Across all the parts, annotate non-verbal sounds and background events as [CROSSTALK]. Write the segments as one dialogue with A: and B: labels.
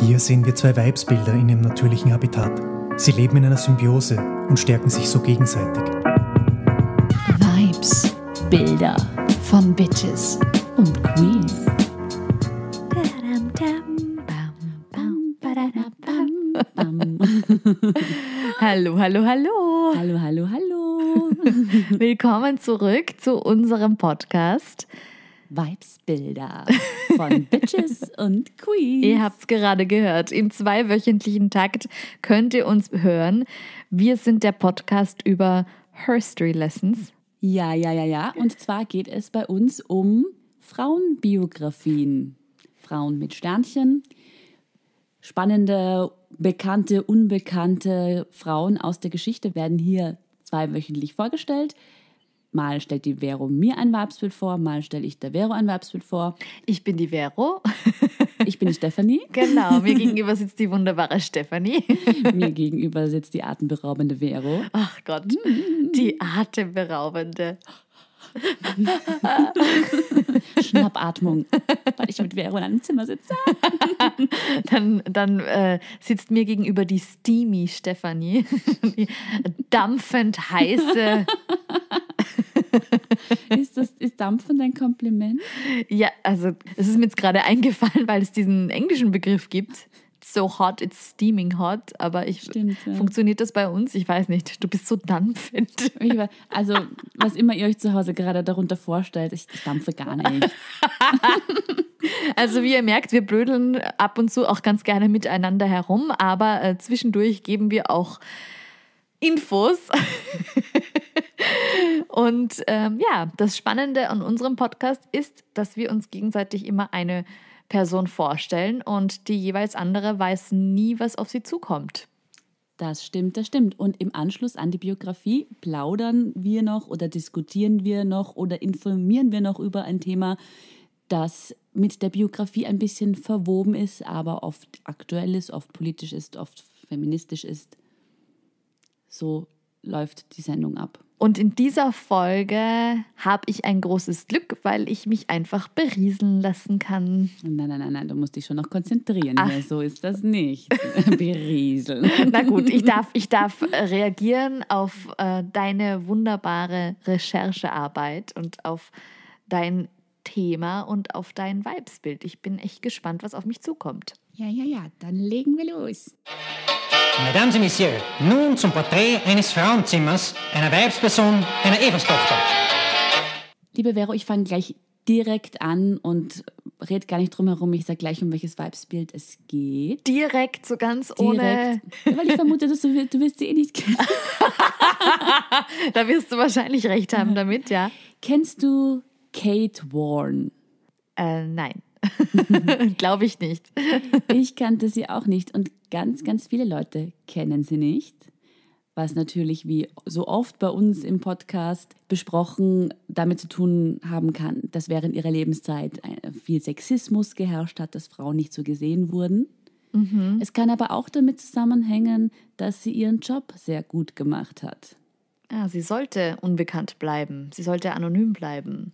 A: Hier sehen wir zwei Weibsbilder in ihrem natürlichen Habitat. Sie leben in einer Symbiose und stärken sich so gegenseitig. Vibes-Bilder von Bitches und Queens. hallo, hallo, hallo. Hallo, hallo, hallo. Willkommen zurück zu unserem Podcast Vibes-Bilder von [LAUGHS] Bitches und Queens. Ihr habt es gerade gehört. Im zweiwöchentlichen Takt könnt ihr uns hören. Wir sind der Podcast über Herstory Lessons.
B: Ja, ja, ja, ja. Und zwar geht es bei uns um Frauenbiografien. Frauen mit Sternchen. Spannende, bekannte, unbekannte Frauen aus der Geschichte werden hier zweiwöchentlich vorgestellt. Mal stellt die Vero mir ein Weibsbild vor, mal stelle ich der Vero ein Weibsbild vor. Ich bin die
A: Vero. [LAUGHS] Ich bin die Stefanie. Genau, mir gegenüber sitzt die wunderbare Stefanie. [LAUGHS] Mir gegenüber sitzt die atemberaubende Vero. Ach Gott, die atemberaubende. [LAUGHS]
B: Schnappatmung,
A: weil ich mit Vero in einem Zimmer sitze. [LAUGHS] dann dann äh, sitzt mir gegenüber die Steamy Stefanie, die dampfend heiße. [LAUGHS] ist, das, ist Dampfen dein Kompliment? Ja, also es ist mir jetzt gerade eingefallen, weil es diesen englischen Begriff gibt so hot, it's steaming hot. Aber ich Stimmt, ja. funktioniert das bei uns? Ich weiß nicht. Du bist so dampfend. also, was immer ihr euch zu Hause gerade darunter vorstellt, ich, dampfe gar nicht. [LAUGHS] also, wie ihr merkt, wir blödeln ab und zu auch ganz gerne miteinander herum, aber äh, zwischendurch geben wir auch Infos. [LAUGHS] und ähm, ja, das Spannende an unserem Podcast ist, dass wir uns gegenseitig immer eine Person vorstellen und die jeweils andere weiß nie, was auf sie zukommt.
B: Das stimmt, das stimmt. Und im Anschluss an die Biografie plaudern wir noch oder diskutieren wir noch oder informieren wir noch über ein Thema, das mit der Biografie ein bisschen verwoben ist, aber oft aktuell ist, oft politisch ist, oft feministisch ist. So läuft die Sendung ab.
A: Und in dieser Folge habe ich ein großes Glück, weil ich mich einfach berieseln lassen kann. Nein, nein, nein, nein, du musst dich schon noch konzentrieren. Ach.
B: so ist das nicht. [LAUGHS] berieseln.
A: Na gut, ich darf, ich darf äh, reagieren auf äh, deine wunderbare Recherchearbeit und auf dein Thema und auf dein Weibsbild. Ich bin echt gespannt, was auf mich zukommt. Ja, ja, ja, dann legen wir los. Musik Mesdames et Messieurs, nun ne zum Porträt eines Frauenzimmers, einer Weibsperson, einer Everstochter.
B: Liebe Vero, ich fange gleich direkt an und red gar nicht drum herum. Ich sage gleich, um welches Weibsbild es geht.
A: Direkt, so ganz direkt. ohne. Weil ich vermute, dass du, du wirst sie eh nicht kennen. [LAUGHS] da wirst du wahrscheinlich recht haben damit, ja. Kennst du Kate Warren? Äh, nein.
B: [LAUGHS] Glaube ich nicht. [LAUGHS] ich kannte sie auch nicht und ganz, ganz viele Leute kennen sie nicht. Was natürlich, wie so oft bei uns im Podcast besprochen, damit zu tun haben kann, dass während ihrer Lebenszeit äh, viel Sexismus geherrscht hat, dass Frauen nicht so gesehen wurden. Mhm. Es kann aber auch damit zusammenhängen, dass sie ihren Job sehr gut gemacht hat.
A: Ah, sie sollte unbekannt bleiben. Sie sollte anonym bleiben.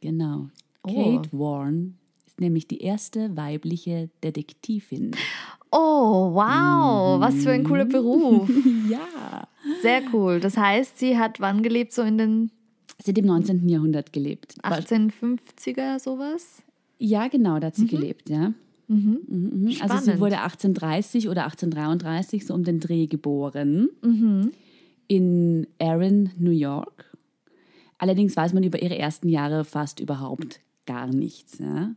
A: Genau. Oh. Kate oh. Warren ist nämlich
B: die erste weibliche Detektivin.
A: Oh, wow, mhm. was für ein cooler mhm. Beruf. [LAUGHS] ja. Sehr cool. Das heißt, sie hat wann gelebt? So in den. Sie hat im 19. Jahrhundert gelebt. 1850er, sowas? Ja, genau,
B: da hat sie mhm. gelebt, ja. Mhm. mhm, mhm. Also sie wurde 1830 oder 1833 so um den Dreh geboren in Erin, New York. Allerdings weiß man über ihre ersten Jahre fast überhaupt gar nichts. Ja?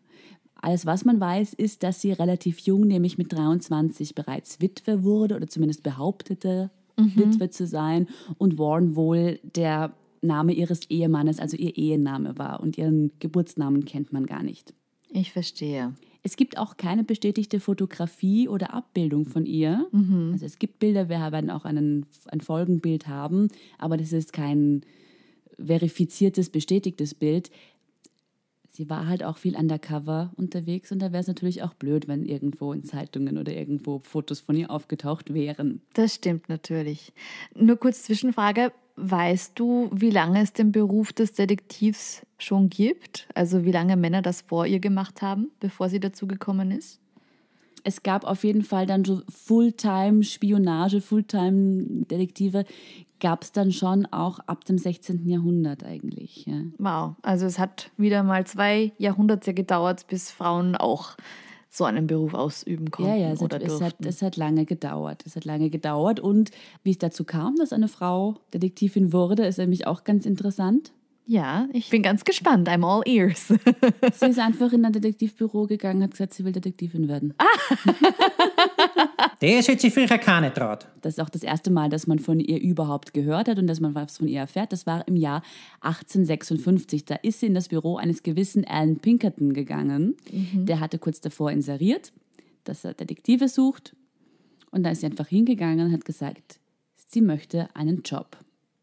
B: Alles, was man weiß, ist, dass sie relativ jung, nämlich mit 23, bereits Witwe wurde oder zumindest behauptete, mhm. Witwe zu sein und Warren wohl der Name ihres Ehemannes, also ihr Ehename war und ihren Geburtsnamen kennt man gar nicht. Ich verstehe. Es gibt auch keine bestätigte Fotografie oder Abbildung von ihr. Mhm. Also es gibt Bilder, wir werden auch einen, ein Folgenbild haben, aber das ist kein verifiziertes, bestätigtes Bild sie war halt auch viel undercover unterwegs und da wäre es natürlich auch blöd, wenn irgendwo in Zeitungen oder irgendwo Fotos von ihr aufgetaucht wären.
A: Das stimmt natürlich. Nur kurz Zwischenfrage, weißt du, wie lange es den Beruf des Detektivs schon gibt? Also wie lange Männer das vor ihr gemacht haben, bevor sie dazugekommen ist? es gab auf jeden Fall dann so Fulltime-Spionage,
B: Fulltime-Detektive, gab es dann schon auch ab dem 16. Jahrhundert eigentlich. Ja.
A: Wow, also es hat wieder mal zwei Jahrhunderte gedauert, bis Frauen auch so einen Beruf ausüben konnten. Ja, ja, es, oder hat, es, hat, es hat lange gedauert. Es hat lange
B: gedauert. Und wie es dazu kam, dass eine Frau Detektivin wurde, ist nämlich auch ganz interessant.
A: Ja, ich bin ganz gespannt. I'm all ears. [LAUGHS] sie
B: ist einfach in ein Detektivbüro gegangen und hat gesagt, sie will Detektivin werden. Ah. das hätte sie früher keine traut. Das ist auch das erste Mal, dass man von ihr überhaupt gehört hat und dass man was von ihr erfährt. Das war im Jahr 1856. Da ist sie in das Büro eines gewissen Alan Pinkerton gegangen. Mhm. Der hatte kurz davor inseriert, dass er Detektive sucht. Und da ist sie einfach hingegangen und hat gesagt, sie möchte einen Job.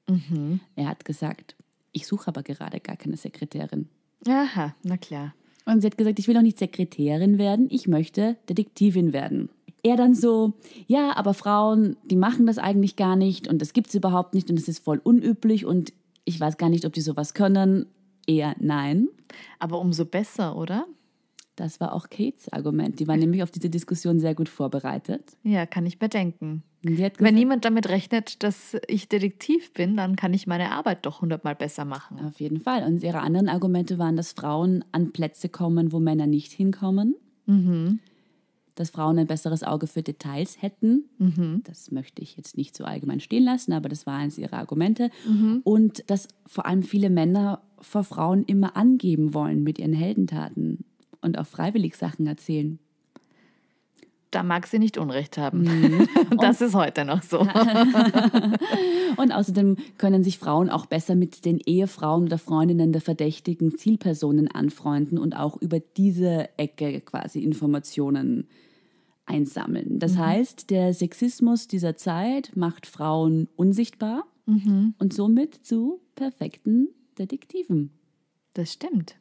B: Mhm. Er hat gesagt, ich suche aber gerade gar keine Sekretärin. Aha, na klar. Und sie hat gesagt, ich will auch nicht Sekretärin werden, ich möchte Detektivin werden. Er dann so, ja, aber Frauen, die machen das eigentlich gar nicht und das gibt es überhaupt nicht und das ist voll unüblich und ich weiß gar nicht, ob die sowas können. Eher nein. Aber umso besser, oder? Das war auch Kates Argument. Die war nämlich auf diese Diskussion sehr gut vorbereitet.
A: Ja, kann ich mir denken. Gesagt, Wenn niemand damit rechnet, dass ich Detektiv bin, dann kann ich meine Arbeit doch hundertmal besser
B: machen. Auf jeden Fall. Und ihre anderen Argumente waren, dass Frauen an Plätze kommen, wo Männer nicht hinkommen. Mhm. Dass Frauen ein besseres Auge für Details hätten. Mhm. Das möchte ich jetzt nicht so allgemein stehen lassen, aber das war eines ihrer Argumente. Mhm. Und dass vor allem viele Männer vor Frauen immer angeben wollen mit ihren Heldentaten und auch freiwillig Sachen erzählen.
A: Da mag sie nicht Unrecht haben. Mhm. [LAUGHS] Und das ist heute noch so.
B: [LAUGHS] und außerdem können sich Frauen auch besser mit den Ehefrauen oder Freundinnen der verdächtigen Zielpersonen anfreunden und auch über diese Ecke quasi Informationen einsammeln. Das mhm. heißt, der Sexismus dieser Zeit macht Frauen unsichtbar mhm. und somit zu perfekten Detektiven. Das stimmt.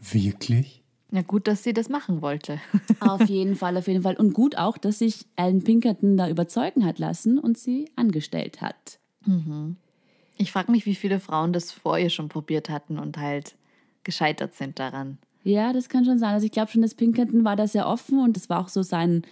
A: Wirklich?
B: Na gut, dass sie das machen wollte. [LAUGHS] auf jeden Fall, auf jeden Fall. Und gut auch, dass sich Alan Pinkerton da überzeugen hat lassen und sie angestellt hat.
A: Mhm. Ich frage mich, wie viele Frauen das vor ihr schon probiert hatten und halt gescheitert sind daran.
B: Ja, das kann schon sein. Also ich glaube schon, dass Pinkerton war da sehr offen und das war auch so sein,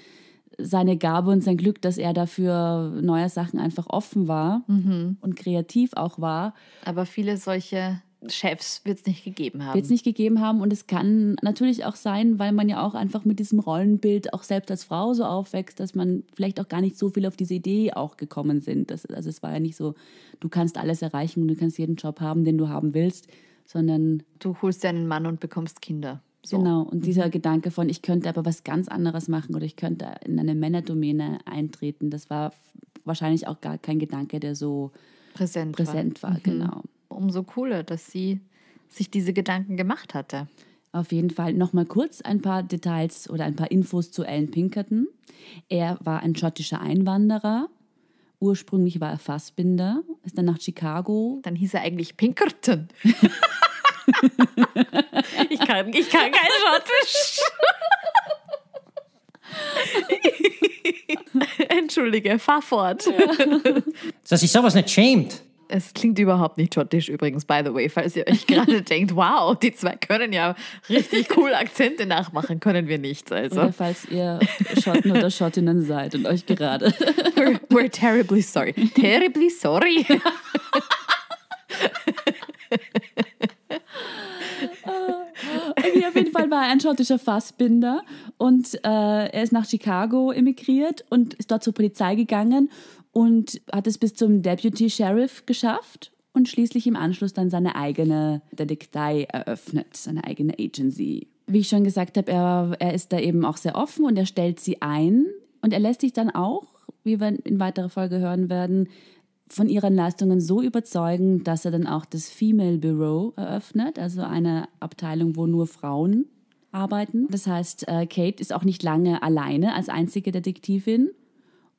B: seine Gabe und sein Glück, dass er dafür neue Sachen einfach offen war mhm. und kreativ auch war. Aber viele solche Chefs wird es nicht gegeben haben. Wird es nicht gegeben haben. Und es kann natürlich auch sein, weil man ja auch einfach mit diesem Rollenbild auch selbst als Frau so aufwächst, dass man vielleicht auch gar nicht so viel auf diese Idee auch gekommen sind. Das, also es war ja nicht so, du kannst alles erreichen, du kannst jeden Job haben, den du haben willst, sondern... Du holst einen Mann und bekommst Kinder. So. Genau, und mhm. dieser Gedanke von, ich könnte aber was ganz anderes machen oder ich könnte in eine Männerdomäne eintreten, das war wahrscheinlich auch gar kein Gedanke, der so präsent, präsent war. war mhm. Genau
A: umso cooler, dass sie sich diese Gedanken gemacht hatte. Auf jeden Fall nochmal kurz ein paar
B: Details oder ein paar Infos zu Alan Pinkerton. Er war ein schottischer Einwanderer. Ursprünglich war er Fassbinder, ist dann nach Chicago. Dann hieß er eigentlich Pinkerton. ich, kann, ich kann kein Schottisch. Entschuldige, fahr
A: fort. Ja. Dass sich sowas nicht schämt. Es klingt überhaupt nicht schottisch übrigens, by the way, falls ihr euch [LAUGHS] gerade denkt, wow, die zwei können ja richtig cool Akzente nachmachen, können wir nicht. Also. Oder falls ihr Schotten oder Schottinnen seid und euch gerade. [LAUGHS]
B: We're, we're terribly sorry.
A: Terribly sorry. [LAUGHS]
B: okay, auf jeden Fall war er ein schottischer Fassbinder und äh, er ist nach Chicago emigriert und ist dort zur Polizei gegangen und hat es bis zum Deputy Sheriff geschafft und schließlich im Anschluss dann seine eigene Detektei eröffnet, seine eigene Agency. Wie ich schon gesagt habe, er, er ist da eben auch sehr offen und er stellt sie ein und er lässt sich dann auch, wie wir in weiterer Folge hören werden, von ihren Leistungen so überzeugen, dass er dann auch das Female Bureau eröffnet, also eine Abteilung, wo nur Frauen arbeiten. Das heißt, äh, Kate ist auch nicht lange alleine als einzige Detektivin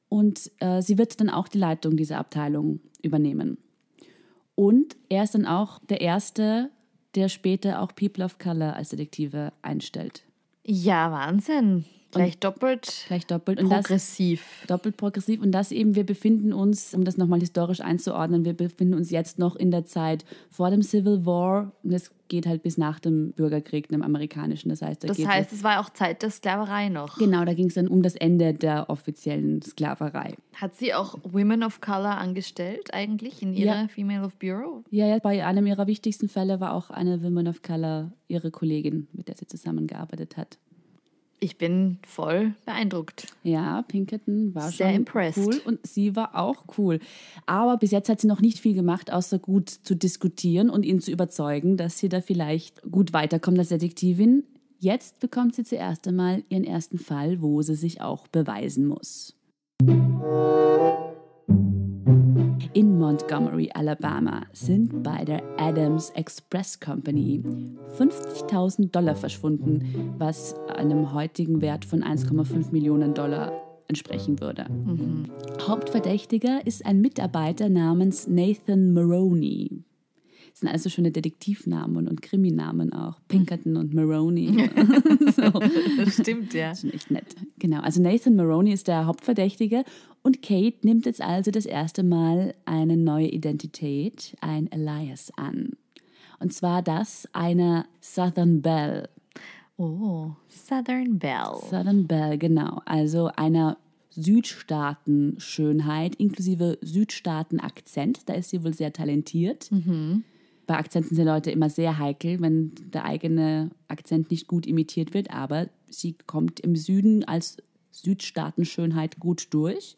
B: und äh, sie wird dann auch die Leitung dieser Abteilung übernehmen. Und er ist dann auch der Erste, der später auch People of Color als Detektive einstellt. Ja, Wahnsinn. Gleich doppelt. Gleich doppelt. Und progressiv. Das, doppelt progressiv. Und das eben, wir befinden uns, um das nochmal historisch einzuordnen, wir befinden uns jetzt noch in der Zeit vor dem Civil War. Und es geht halt bis nach dem Bürgerkrieg, dem amerikanischen. Das heißt, da das heißt halt es
A: war auch Zeit der Sklaverei noch. Genau,
B: da ging es dann um das Ende der offiziellen Sklaverei.
A: Hat sie auch Women of Color angestellt eigentlich in ihrer ja. Female of Bureau?
B: Ja, ja, bei einem ihrer wichtigsten Fälle war auch eine Women of Color ihre Kollegin, mit der sie zusammengearbeitet hat ich bin voll
A: beeindruckt.
B: Ja, Pinkerton war Sehr schon impressed. cool und sie war auch cool. Aber bis jetzt hat sie noch nicht viel gemacht, außer gut zu diskutieren und ihn zu überzeugen, dass sie da vielleicht gut weiterkommt als Detektivin. Jetzt bekommt sie zuerst einmal ihren ersten Fall, wo sie sich auch beweisen muss in Montgomery, Alabama, sind bei der Adams Express Company 50.000 Dollar verschwunden, was einem heutigen Wert von 1,5 Millionen Dollar entsprechen würde. Mhm. Hauptverdächtiger ist ein Mitarbeiter namens Nathan Maroney. Das sind also schöne Detektivnamen und Kriminamen auch. Mhm. Pinkerton und Maroney. [LAUGHS] [LAUGHS] so.
A: Stimmt, ja. Das ist echt
B: nett. Genau. Also Nathan Maroney ist der Hauptverdächtige und Kate nimmt jetzt also das erste Mal eine neue Identität, ein Elias an. Und zwar das einer Southern Belle. Oh, Southern Belle. Southern Belle, genau. Also einer Südstaaten-Schönheit inklusive Südstaaten-Akzent. Da ist sie wohl sehr talentiert. Mhm bei Akzenten sind Leute immer sehr heikel, wenn der eigene Akzent nicht gut imitiert wird, aber sie kommt im Süden als Südstaatenschönheit gut durch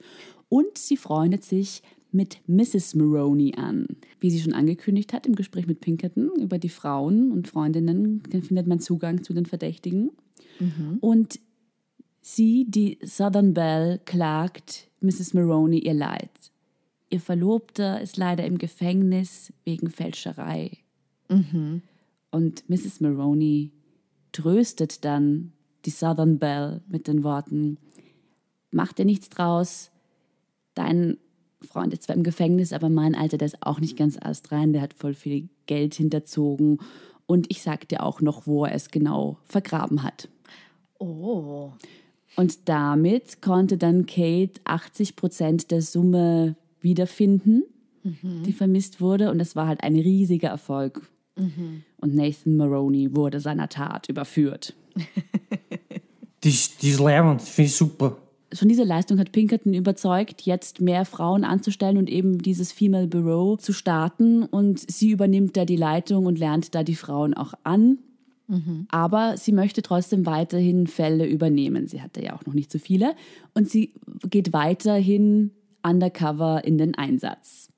B: und sie freundet sich mit Mrs. Maroney an. Wie sie schon angekündigt hat im Gespräch mit Pinkerton über die Frauen und Freundinnen, dann findet man Zugang zu den Verdächtigen. Mhm. Und sie, die Southern Belle, klagt Mrs. Maroney ihr Leid ihr Verlobter ist leider im Gefängnis wegen Fälscherei. Mhm. Und Mrs. Maroney tröstet dann die Southern Belle mit den Worten, mach dir nichts draus, dein Freund ist zwar im Gefängnis, aber mein Alter, der ist auch nicht ganz astrein, der hat voll viel Geld hinterzogen und ich sag dir auch noch, wo er es genau vergraben hat. Oh. Und damit konnte dann Kate 80 Prozent der Summe wiederfinden, mhm. die vermisst wurde. Und das war halt ein riesiger Erfolg. Mhm. Und Nathan Maroney wurde seiner Tat überführt.
A: Dies, [LAUGHS] dies lernen, finde ich super.
B: Schon diese Leistung hat Pinkerton überzeugt, jetzt mehr Frauen anzustellen und eben dieses Female Bureau zu starten. Und sie übernimmt da die Leitung und lernt da die Frauen auch an. Mhm. Aber sie möchte trotzdem weiterhin Fälle übernehmen. Sie hatte ja auch noch nicht so viele. Und sie geht weiterhin undercover in den Einsatz.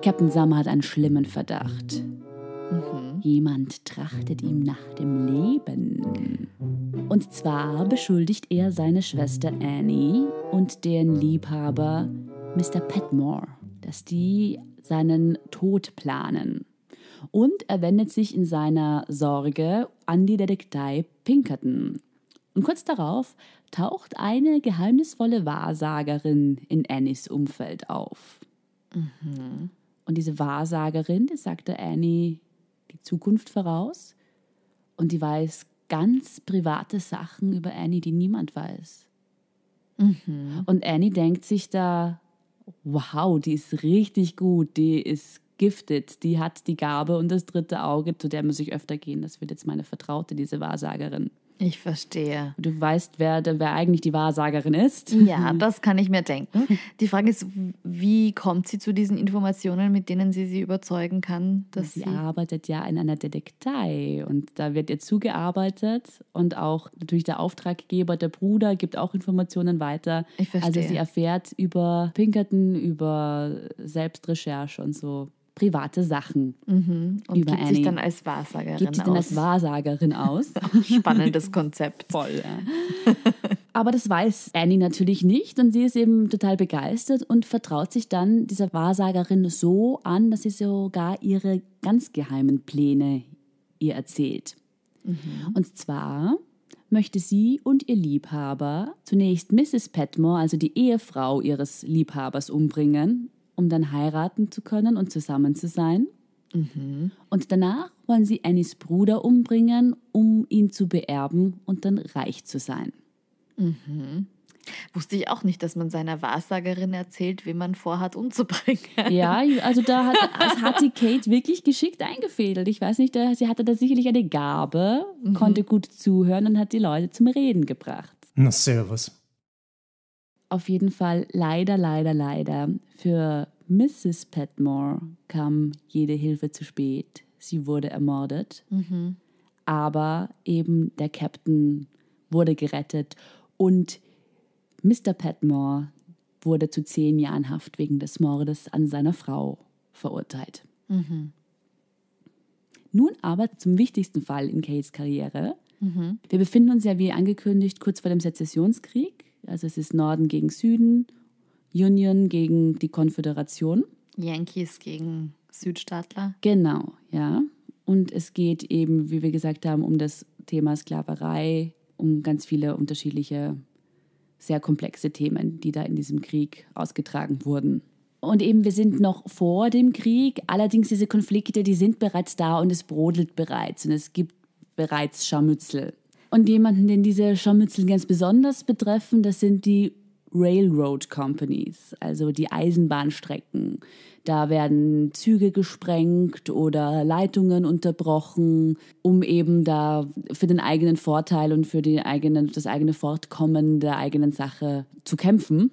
B: Captain Summer hat einen schlimmen Verdacht. Mhm. Jemand trachtet ihm nach dem Leben. Und zwar beschuldigt er seine Schwester Annie und deren Liebhaber Mr. Petmore, dass die seinen Tod planen. Und er wendet sich in seiner Sorge an die Detektei Pinkerton, und kurz darauf taucht eine geheimnisvolle Wahrsagerin in Annies Umfeld auf. Mhm. Und diese Wahrsagerin, die sagte Annie die Zukunft voraus und die weiß ganz private Sachen über Annie, die niemand weiß. Mhm. Und Annie denkt sich da, wow, die ist richtig gut, die ist giftet, die hat die Gabe und das dritte Auge, zu der muss ich öfter gehen. Das wird jetzt meine Vertraute, diese Wahrsagerin. Ich verstehe. Du weißt, wer, wer eigentlich die Wahrsagerin
A: ist. Ja, das kann ich mir denken. Die Frage ist, wie kommt sie zu diesen Informationen, mit denen sie sie überzeugen kann, dass sie, sie arbeitet ja in einer
B: Detektei und da wird ihr zugearbeitet und auch natürlich der Auftraggeber, der Bruder, gibt auch Informationen weiter. Ich verstehe. Also sie erfährt über Pinkerton, über Selbstrecherche und so private Sachen
A: mhm. und über gibt Annie. sich dann als
B: Wahrsagerin gibt sich dann als Wahrsagerin aus. [LAUGHS] Spannendes Konzept. [LAUGHS] Voll. Ja. [LAUGHS] Aber das weiß Annie natürlich nicht und sie ist eben total begeistert und vertraut sich dann dieser Wahrsagerin so an, dass sie sogar ihre ganz geheimen Pläne ihr erzählt. Mhm. Und zwar möchte sie und ihr Liebhaber zunächst Mrs. Petmore, also die Ehefrau ihres Liebhabers, umbringen um dann heiraten zu können und zusammen zu sein. Mhm. Und danach wollen sie Annies Bruder umbringen, um ihn zu beerben und dann reich zu sein.
A: Mhm. Wusste ich auch nicht, dass man seiner Wahrsagerin erzählt, wen man vorhat umzubringen. Ja, [LAUGHS] also da hat, das hat sie Kate wirklich geschickt eingefädelt. Ich weiß nicht, da, sie hatte da sicherlich eine
B: Gabe, mhm. konnte gut zuhören und hat die Leute zum Reden gebracht.
A: Na, servus
B: auf jeden Fall leider, leider, leider für Mrs. Petmore kam jede Hilfe zu spät. Sie wurde ermordet. Mhm. Aber eben der Captain wurde gerettet und Mr. Petmore wurde zu zehn Jahren Haft wegen des Mordes an seiner Frau verurteilt. Mhm. Nun aber zum wichtigsten Fall in Kates Karriere. Mhm. Wir befinden uns ja, wie angekündigt, kurz vor dem Sezessionskrieg. Also es ist Norden gegen Süden, Union gegen die Konföderation.
A: Yankees gegen Südstaatler.
B: Genau, ja. Und es geht eben, wie wir gesagt haben, um das Thema Sklaverei, um ganz viele unterschiedliche, sehr komplexe Themen, die da in diesem Krieg ausgetragen wurden. Und eben, wir sind noch vor dem Krieg. Allerdings, diese Konflikte, die sind bereits da und es brodelt bereits und es gibt bereits Scharmützel. Und jemanden, den diese Scharmützel ganz besonders betreffen, das sind die Railroad Companies, also die Eisenbahnstrecken. Da werden Züge gesprengt oder Leitungen unterbrochen, um eben da für den eigenen Vorteil und für die eigenen, das eigene Fortkommen der eigenen Sache zu kämpfen.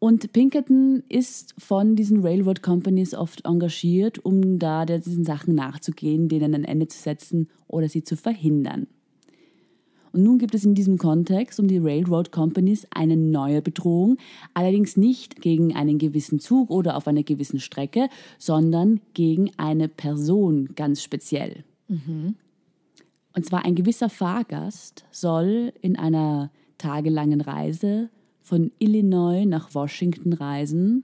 B: Und Pinkerton ist von diesen Railroad Companies oft engagiert, um da diesen Sachen nachzugehen, denen ein Ende zu setzen oder sie zu verhindern. Und nun gibt es in diesem Kontext um die Railroad Companies eine neue Bedrohung, allerdings nicht gegen einen gewissen Zug oder auf einer gewissen Strecke, sondern gegen eine Person ganz speziell. Mhm. Und zwar ein gewisser Fahrgast soll in einer tagelangen Reise von Illinois nach Washington reisen,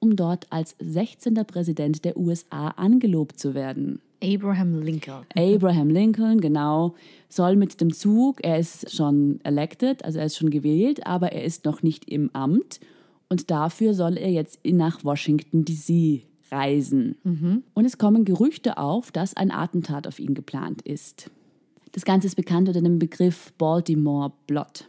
B: um dort als 16. Präsident der USA angelobt zu werden.
A: Abraham Lincoln.
B: Abraham Lincoln, genau, soll mit dem Zug, er ist schon elected, also er ist schon gewählt, aber er ist noch nicht im Amt und dafür soll er jetzt nach Washington DC reisen. Mhm. Und es kommen Gerüchte auf, dass ein Attentat auf ihn geplant ist. Das Ganze ist bekannt unter dem Begriff Baltimore Blot.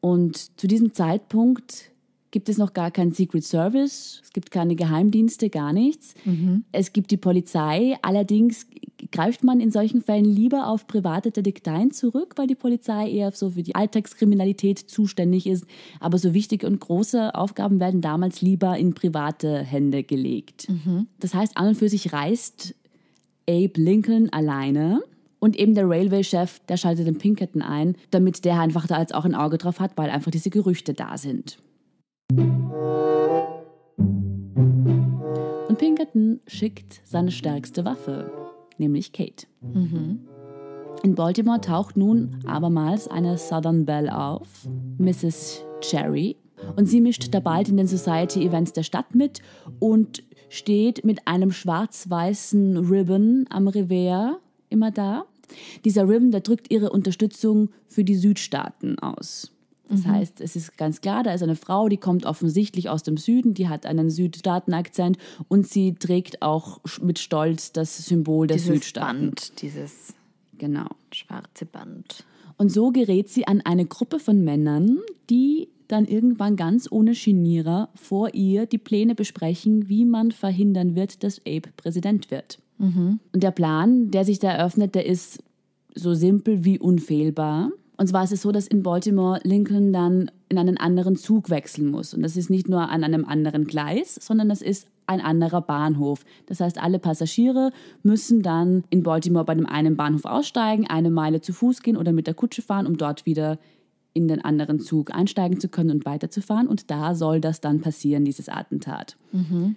B: Und zu diesem Zeitpunkt gibt es noch gar keinen Secret Service, es gibt keine Geheimdienste, gar nichts. Mhm. Es gibt die Polizei. Allerdings greift man in solchen Fällen lieber auf private Detekteien zurück, weil die Polizei eher so für die Alltagskriminalität zuständig ist. Aber so wichtige und große Aufgaben werden damals lieber in private Hände gelegt. Mhm. Das heißt, an und für sich reist Abe Lincoln alleine. Und eben der Railway-Chef, der schaltet den Pinkerton ein, damit der einfach da jetzt auch ein Auge drauf hat, weil einfach diese Gerüchte da sind. Und Pinkerton schickt seine stärkste Waffe, nämlich Kate.
A: Mhm.
B: In Baltimore taucht nun abermals eine Southern Belle auf, Mrs. Cherry, und sie mischt da bald in den Society-Events der Stadt mit und steht mit einem schwarz-weißen Ribbon am Revers immer da. Dieser Ribbon, der drückt ihre Unterstützung für die Südstaaten aus. Das mhm. heißt, es ist ganz klar, da ist eine Frau, die kommt offensichtlich aus dem Süden, die hat einen Südstaatenakzent und sie trägt auch mit Stolz das Symbol der dieses Südstaaten. Band, dieses genau. schwarze Band. Und so gerät sie an eine Gruppe von Männern, die dann irgendwann ganz ohne Genierer vor ihr die Pläne besprechen, wie man verhindern wird, dass Abe Präsident wird. Mhm. Und der Plan, der sich da eröffnet, der ist so simpel wie unfehlbar. Und zwar ist es so, dass in Baltimore Lincoln dann in einen anderen Zug wechseln muss. Und das ist nicht nur an einem anderen Gleis, sondern das ist ein anderer Bahnhof. Das heißt, alle Passagiere müssen dann in Baltimore bei dem einen Bahnhof aussteigen, eine Meile zu Fuß gehen oder mit der Kutsche fahren, um dort wieder in den anderen Zug einsteigen zu können und weiterzufahren. Und da soll das dann passieren, dieses Attentat. Mhm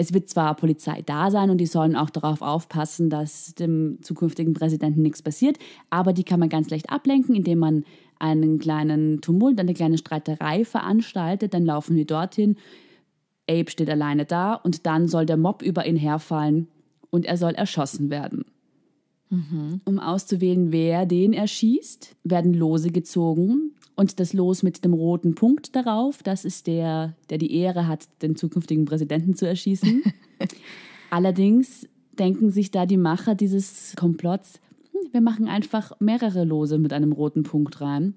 B: es wird zwar Polizei da sein und die sollen auch darauf aufpassen, dass dem zukünftigen Präsidenten nichts passiert, aber die kann man ganz leicht ablenken, indem man einen kleinen Tumult, eine kleine Streiterei veranstaltet, dann laufen wir dorthin, Abe steht alleine da und dann soll der Mob über ihn herfallen und er soll erschossen werden. Mhm. Um auszuwählen, wer den erschießt, werden Lose gezogen und das Los mit dem roten Punkt darauf, das ist der, der die Ehre hat, den zukünftigen Präsidenten zu erschießen. [LAUGHS] Allerdings denken sich da die Macher dieses Komplotts, hm, wir machen einfach mehrere Lose mit einem roten Punkt rein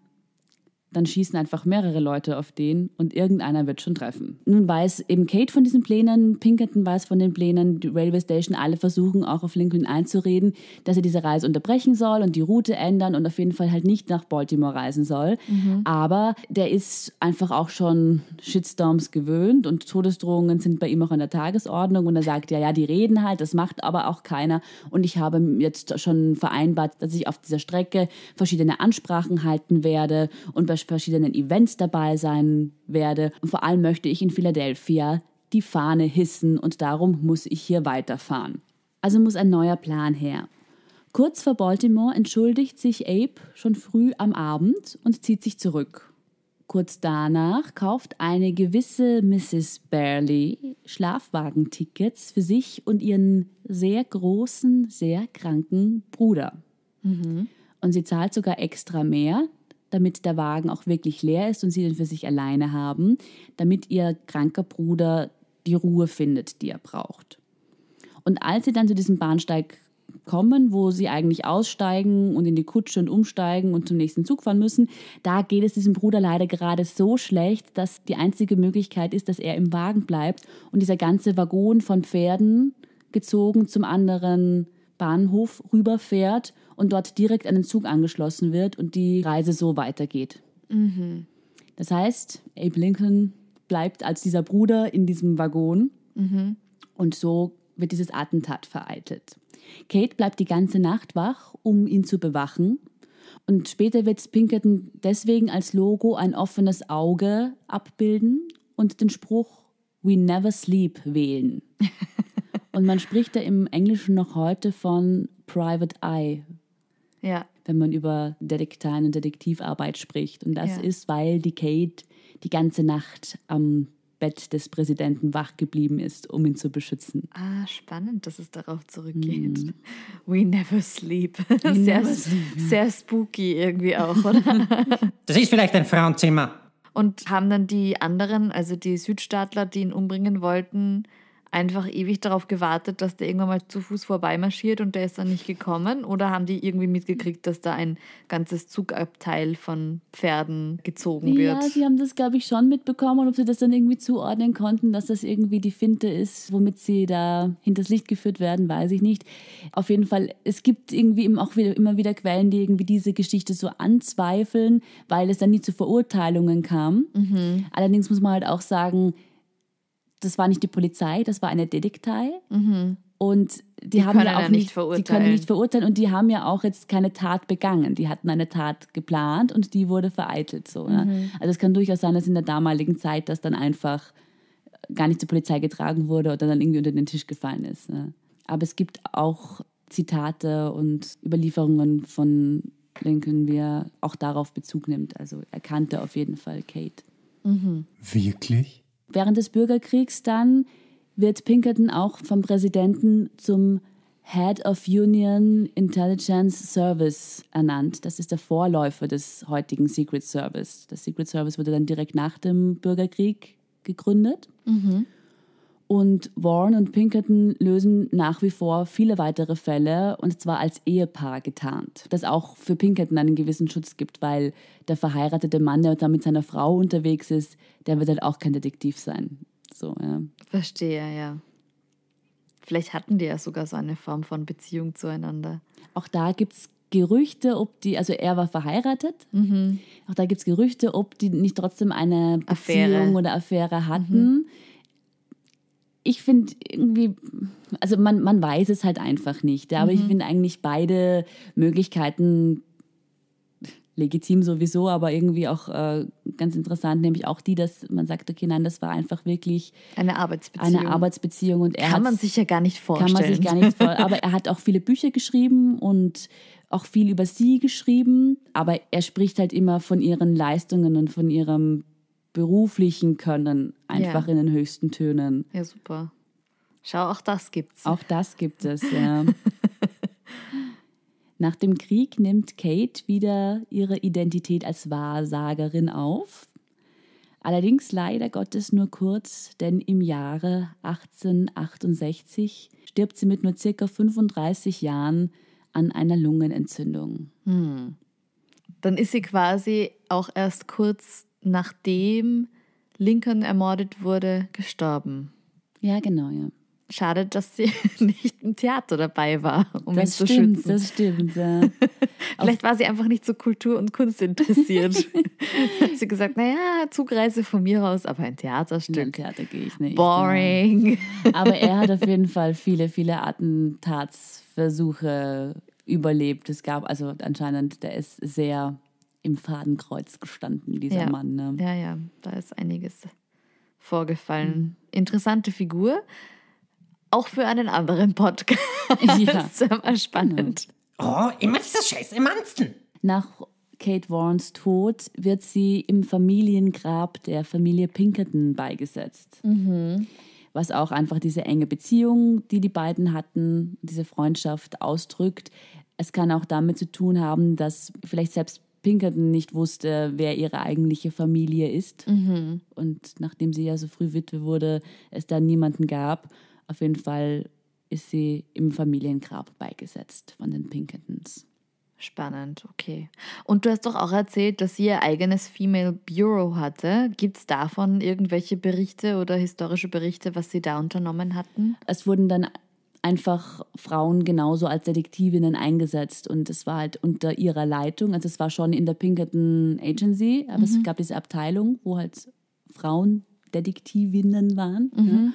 B: dann schießen einfach mehrere Leute auf den und irgendeiner wird schon treffen. Nun weiß eben Kate von diesen Plänen, Pinkerton weiß von den Plänen, die Railway Station, alle versuchen auch auf Lincoln einzureden, dass er diese Reise unterbrechen soll und die Route ändern und auf jeden Fall halt nicht nach Baltimore reisen soll. Mhm. Aber der ist einfach auch schon Shitstorms gewöhnt und Todesdrohungen sind bei ihm auch an der Tagesordnung und er sagt, ja, ja, die reden halt, das macht aber auch keiner und ich habe jetzt schon vereinbart, dass ich auf dieser Strecke verschiedene Ansprachen halten werde und bei verschiedenen Events dabei sein werde. Und vor allem möchte ich in Philadelphia die Fahne hissen und darum muss ich hier weiterfahren. Also muss ein neuer Plan her. Kurz vor Baltimore entschuldigt sich Abe schon früh am Abend und zieht sich zurück. Kurz danach kauft eine gewisse Mrs. Barley Schlafwagentickets für sich und ihren sehr großen, sehr kranken Bruder. Mhm. Und sie zahlt sogar extra mehr, damit der Wagen auch wirklich leer ist und sie den für sich alleine haben, damit ihr kranker Bruder die Ruhe findet, die er braucht. Und als sie dann zu diesem Bahnsteig kommen, wo sie eigentlich aussteigen und in die Kutsche und umsteigen und zum nächsten Zug fahren müssen, da geht es diesem Bruder leider gerade so schlecht, dass die einzige Möglichkeit ist, dass er im Wagen bleibt und dieser ganze Waggon von Pferden gezogen zum anderen Bahnhof rüberfährt und dort direkt an den Zug angeschlossen wird und die Reise so weitergeht. Mhm. Das heißt, Abe Lincoln bleibt als dieser Bruder in diesem Waggon mhm. und so wird dieses Attentat vereitelt. Kate bleibt die ganze Nacht wach, um ihn zu bewachen. Und später wird Pinkerton deswegen als Logo ein offenes Auge abbilden und den Spruch We never sleep wählen. [LAUGHS] Und man spricht ja im Englischen noch heute von Private Eye. Ja. Wenn man über Detektan und Detektivarbeit spricht. Und das ja. ist, weil die Kate die ganze Nacht am Bett des Präsidenten wach geblieben ist, um ihn zu beschützen.
A: Ah, spannend, dass es darauf zurückgeht. Mm. We never sleep. We sehr, never sleep. sehr spooky irgendwie auch, oder? [LAUGHS]
B: Das ist vielleicht ein Frauenzimmer.
A: Und haben dann die anderen, also die Südstaatler, die ihn umbringen wollten, einfach ewig darauf gewartet, dass der irgendwann mal zu Fuß vorbeimarschiert und der ist dann nicht gekommen? Oder haben die irgendwie mitgekriegt, dass da ein ganzes Zugabteil von Pferden gezogen wird? Ja, sie
B: haben das, glaube ich, schon mitbekommen, und ob sie das dann irgendwie zuordnen konnten, dass das irgendwie die Finte ist, womit sie da hinters Licht geführt werden, weiß ich nicht. Auf jeden Fall, es gibt irgendwie auch wieder, immer wieder Quellen, die irgendwie diese Geschichte so anzweifeln, weil es dann nie zu Verurteilungen kam. Mhm. Allerdings muss man halt auch sagen, das war nicht die Polizei, das war eine Detektei. Mhm. Und die, die haben ja auch nicht, verurteilen. Die können nicht verurteilen und die haben ja auch jetzt keine Tat begangen. Die hatten eine Tat geplant und die wurde vereitelt. So, ne? mhm. ne? Also es kann durchaus sein, dass in der damaligen Zeit das dann einfach gar nicht zur Polizei getragen wurde oder dann irgendwie unter den Tisch gefallen ist. Ne? Aber es gibt auch Zitate und Überlieferungen von Lincoln, wie er auch darauf Bezug nimmt. Also er kannte auf jeden Fall Kate.
A: Mhm. Wirklich?
B: Während des Bürgerkriegs dann wird Pinkerton auch vom Präsidenten zum Head of Union Intelligence Service ernannt. Das ist der Vorläufer des heutigen Secret Service. Das Secret Service wurde dann direkt nach dem Bürgerkrieg gegründet. Mhm. Und Warren und Pinkerton lösen nach wie vor viele weitere Fälle und zwar als Ehepaar getarnt. Das auch für Pinkerton einen gewissen Schutz gibt, weil der verheiratete Mann, der da mit seiner Frau unterwegs ist, der wird halt auch kein Detektiv sein. So, ja.
A: Verstehe, ja. Vielleicht hatten die ja sogar so eine Form von Beziehung zueinander. Auch da gibt es Gerüchte, ob die, also er war verheiratet. Mhm. Auch da gibt es Gerüchte, ob die nicht
B: trotzdem eine Affäre. Beziehung oder Affäre hatten. Mhm ich finde irgendwie, also man, man weiß es halt einfach nicht. aber mhm. ich finde eigentlich beide Möglichkeiten legitim sowieso, aber irgendwie auch äh, ganz interessant, nämlich auch die, dass man sagt, okay, nein, das war einfach wirklich eine Arbeitsbeziehung. Eine Arbeitsbeziehung und er kann man sich ja gar nicht vorstellen. Kann man sich gar nicht vorstellen. aber er hat auch viele Bücher geschrieben und auch viel über sie geschrieben, aber er spricht halt immer von ihren Leistungen und von ihrem beruflichen Können einfach ja. in den höchsten Tönen. Ja, super. Schau, auch das gibt's. Auch das gibt es, ja. [LAUGHS] Nach dem Krieg nimmt Kate wieder ihre Identität als Wahrsagerin auf. Allerdings leider Gottes nur kurz, denn im Jahre 1868 stirbt sie mit nur circa 35 Jahren an einer
A: Lungenentzündung. Hm. Dann ist sie quasi auch erst kurz nachdem Lincoln ermordet wurde, gestorben. Ja, genau, ja. Schade, dass sie [LAUGHS] nicht im Theater dabei war, um das ihn stimmt, zu schützen. Das
B: stimmt, ja.
A: [LAUGHS] Vielleicht war sie einfach nicht so kultur- und Kunst interessiert. [LAUGHS] Hat sie gesagt, naja, Zugreise von mir aus, aber ein Theaterstück. ein Theater gehe ich nicht. Boring. Genau. Aber er hat
B: auf jeden Fall viele, viele Attentatsversuche überlebt. Es gab also anscheinend, der ist sehr im Fadenkreuz gestanden, dieser ja. Mann. Ne?
A: Ja, ja, da ist einiges vorgefallen. Mhm. Interessante Figur, auch für einen anderen Podcast. Ja, immer spannend. Genau. Oh, immer
B: dieses Scheiß im Ansten. Nach Kate Warrens Tod wird sie im Familiengrab der Familie Pinkerton beigesetzt.
A: Mhm.
B: Was auch einfach diese enge Beziehung, die die beiden hatten, diese Freundschaft ausdrückt. Es kann auch damit zu tun haben, dass vielleicht selbst Pinkerton nicht wusste, wer ihre eigentliche Familie ist. Mhm. Und nachdem sie ja so früh Witwe wurde, es da niemanden gab, auf jeden Fall ist sie im Familiengrab beigesetzt von den Pinkertons.
A: Spannend, okay. Und du hast doch auch erzählt, dass sie ihr eigenes Female Bureau hatte. Gibt es davon irgendwelche Berichte oder historische Berichte, was sie da unternommen hatten? Es wurden dann einfach Frauen genauso als Detektivinnen eingesetzt und
B: es war halt unter ihrer Leitung. Also es war schon in der Pinkerton Agency, aber mhm. es gab diese Abteilung, wo halt Frauen Detektivinnen waren. Mhm. Ja.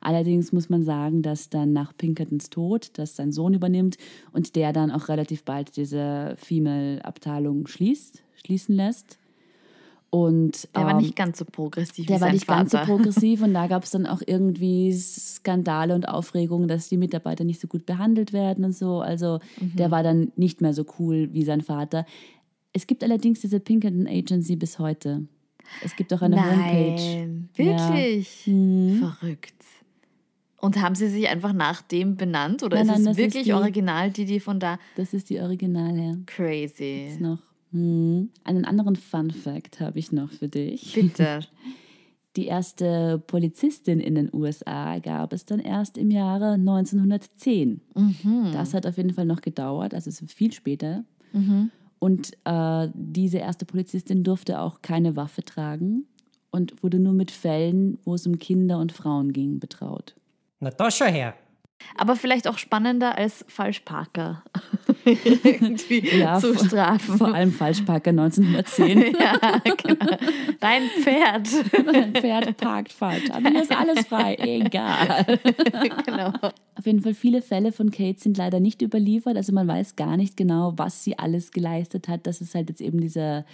B: Allerdings muss man sagen, dass dann nach Pinkertons Tod, dass sein Sohn übernimmt und der dann auch relativ bald diese Female-Abteilung schließt, schließen lässt. Und,
A: der ähm, war nicht ähm, ganz so progressiv. Der war nicht Vater. ganz so progressiv
B: und [LAUGHS] da gab es dann auch irgendwie Skandale und Aufregungen, dass die Mitarbeiter nicht so gut behandelt werden und so. Also mhm. der war dann nicht mehr so cool wie sein Vater. Es gibt allerdings diese Pinkerton Agency bis heute.
A: Es gibt auch eine Nein, Homepage. Wirklich? Ja. Hm. Verrückt. Und haben sie sich einfach nach dem benannt oder nein, ist nein, es wirklich ist die, original, die die von da? Das ist die
B: Originale. Crazy. Ist noch. Hm. Einen anderen Fun Fact habe ich noch für dich. Bitte. [LAUGHS] Die erste Polizistin in den USA gab es dann erst im Jahre 1910. Mhm. Das hat auf jeden Fall noch gedauert, also viel später. Mhm. Und äh, diese erste Polizistin durfte auch keine Waffe tragen und wurde nur mit Fällen, wo es um Kinder und Frauen ging, betraut.
A: Na, das schon her. Aber vielleicht auch spannender als Falschparker. [LAUGHS]
B: [LAUGHS] ja, zu strafen. Vor allem Falschparker 1910. [LAUGHS] ja, genau. Dein Pferd. Dein Pferd parkt falsch. Aber mir ist alles frei. Egal. genau. Auf jeden Fall viele Fälle von Kate sind leider nicht überliefert. Also man weiß gar nicht genau, was sie alles geleistet hat. Das ist halt jetzt eben dieser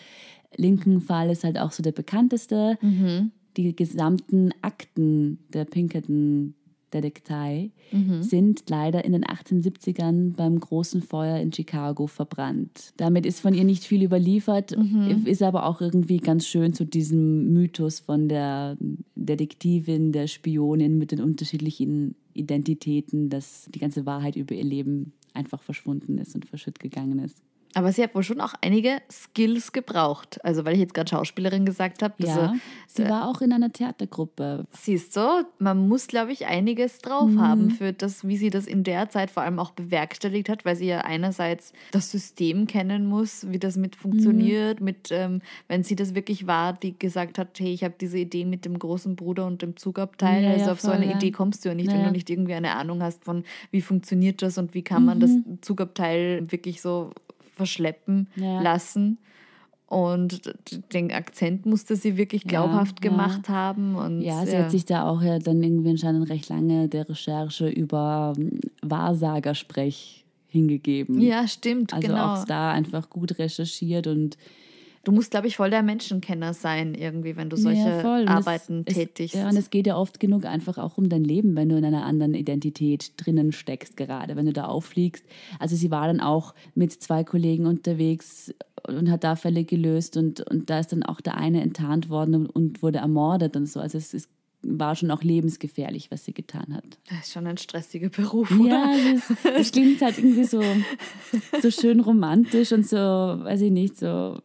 B: linken Fall ist halt auch so der bekannteste. Mhm. Die gesamten Akten der Pinkerton Detektei mhm. sind leider in den 1870ern beim großen Feuer in Chicago verbrannt. Damit ist von ihr nicht viel überliefert, mhm. ist aber auch irgendwie ganz schön zu diesem Mythos von der Detektivin, der Spionin mit den unterschiedlichen Identitäten, dass die ganze Wahrheit über ihr Leben einfach verschwunden ist und verschütt gegangen
A: ist. Aber sie hat wohl schon auch einige Skills gebraucht. Also, weil ich jetzt gerade Schauspielerin gesagt habe. Ja, sie, äh, war auch in einer Theatergruppe. Siehst du, man muss, glaube ich, einiges drauf mhm. haben für das, wie sie das in der Zeit vor allem auch bewerkstelligt hat, weil sie ja einerseits das System kennen muss, wie das mit funktioniert, mhm. mit, ähm, wenn sie das wirklich war, die gesagt hat, hey, ich habe diese Idee mit dem großen Bruder und dem Zugabteil. Ja, also ja, auf voll, so eine ja. Idee kommst du ja nicht, wenn du nicht irgendwie eine Ahnung hast von, wie funktioniert das und wie kann man mhm. das Zugabteil wirklich so verschleppen ja. lassen. Und den Akzent musste sie wirklich glaubhaft ja, gemacht ja. haben. Und, ja, sie ja. hat sich
B: da auch ja dann irgendwie anscheinend recht lange der Recherche über ähm, Wahrsagersprech hingegeben. Ja, stimmt. Also genau. auch da
A: einfach gut recherchiert und Du musst, glaube ich, voll der Menschenkenner sein, irgendwie, wenn du solche ja, Arbeiten es, tätigst. Es, ja, und es
B: geht ja oft genug einfach auch um dein Leben, wenn du in einer anderen Identität drinnen steckst, gerade wenn du da auffliegst. Also sie war dann auch mit zwei Kollegen unterwegs und hat da Fälle gelöst und, und da ist dann auch der eine enttarnt worden und, und wurde ermordet und so. Also es ist war schon auch lebensgefährlich, was sie getan hat.
A: Das ist schon ein stressiger Beruf, oder? Ja, das,
B: das klingt halt irgendwie so, so schön romantisch und so, weiß ich nicht, so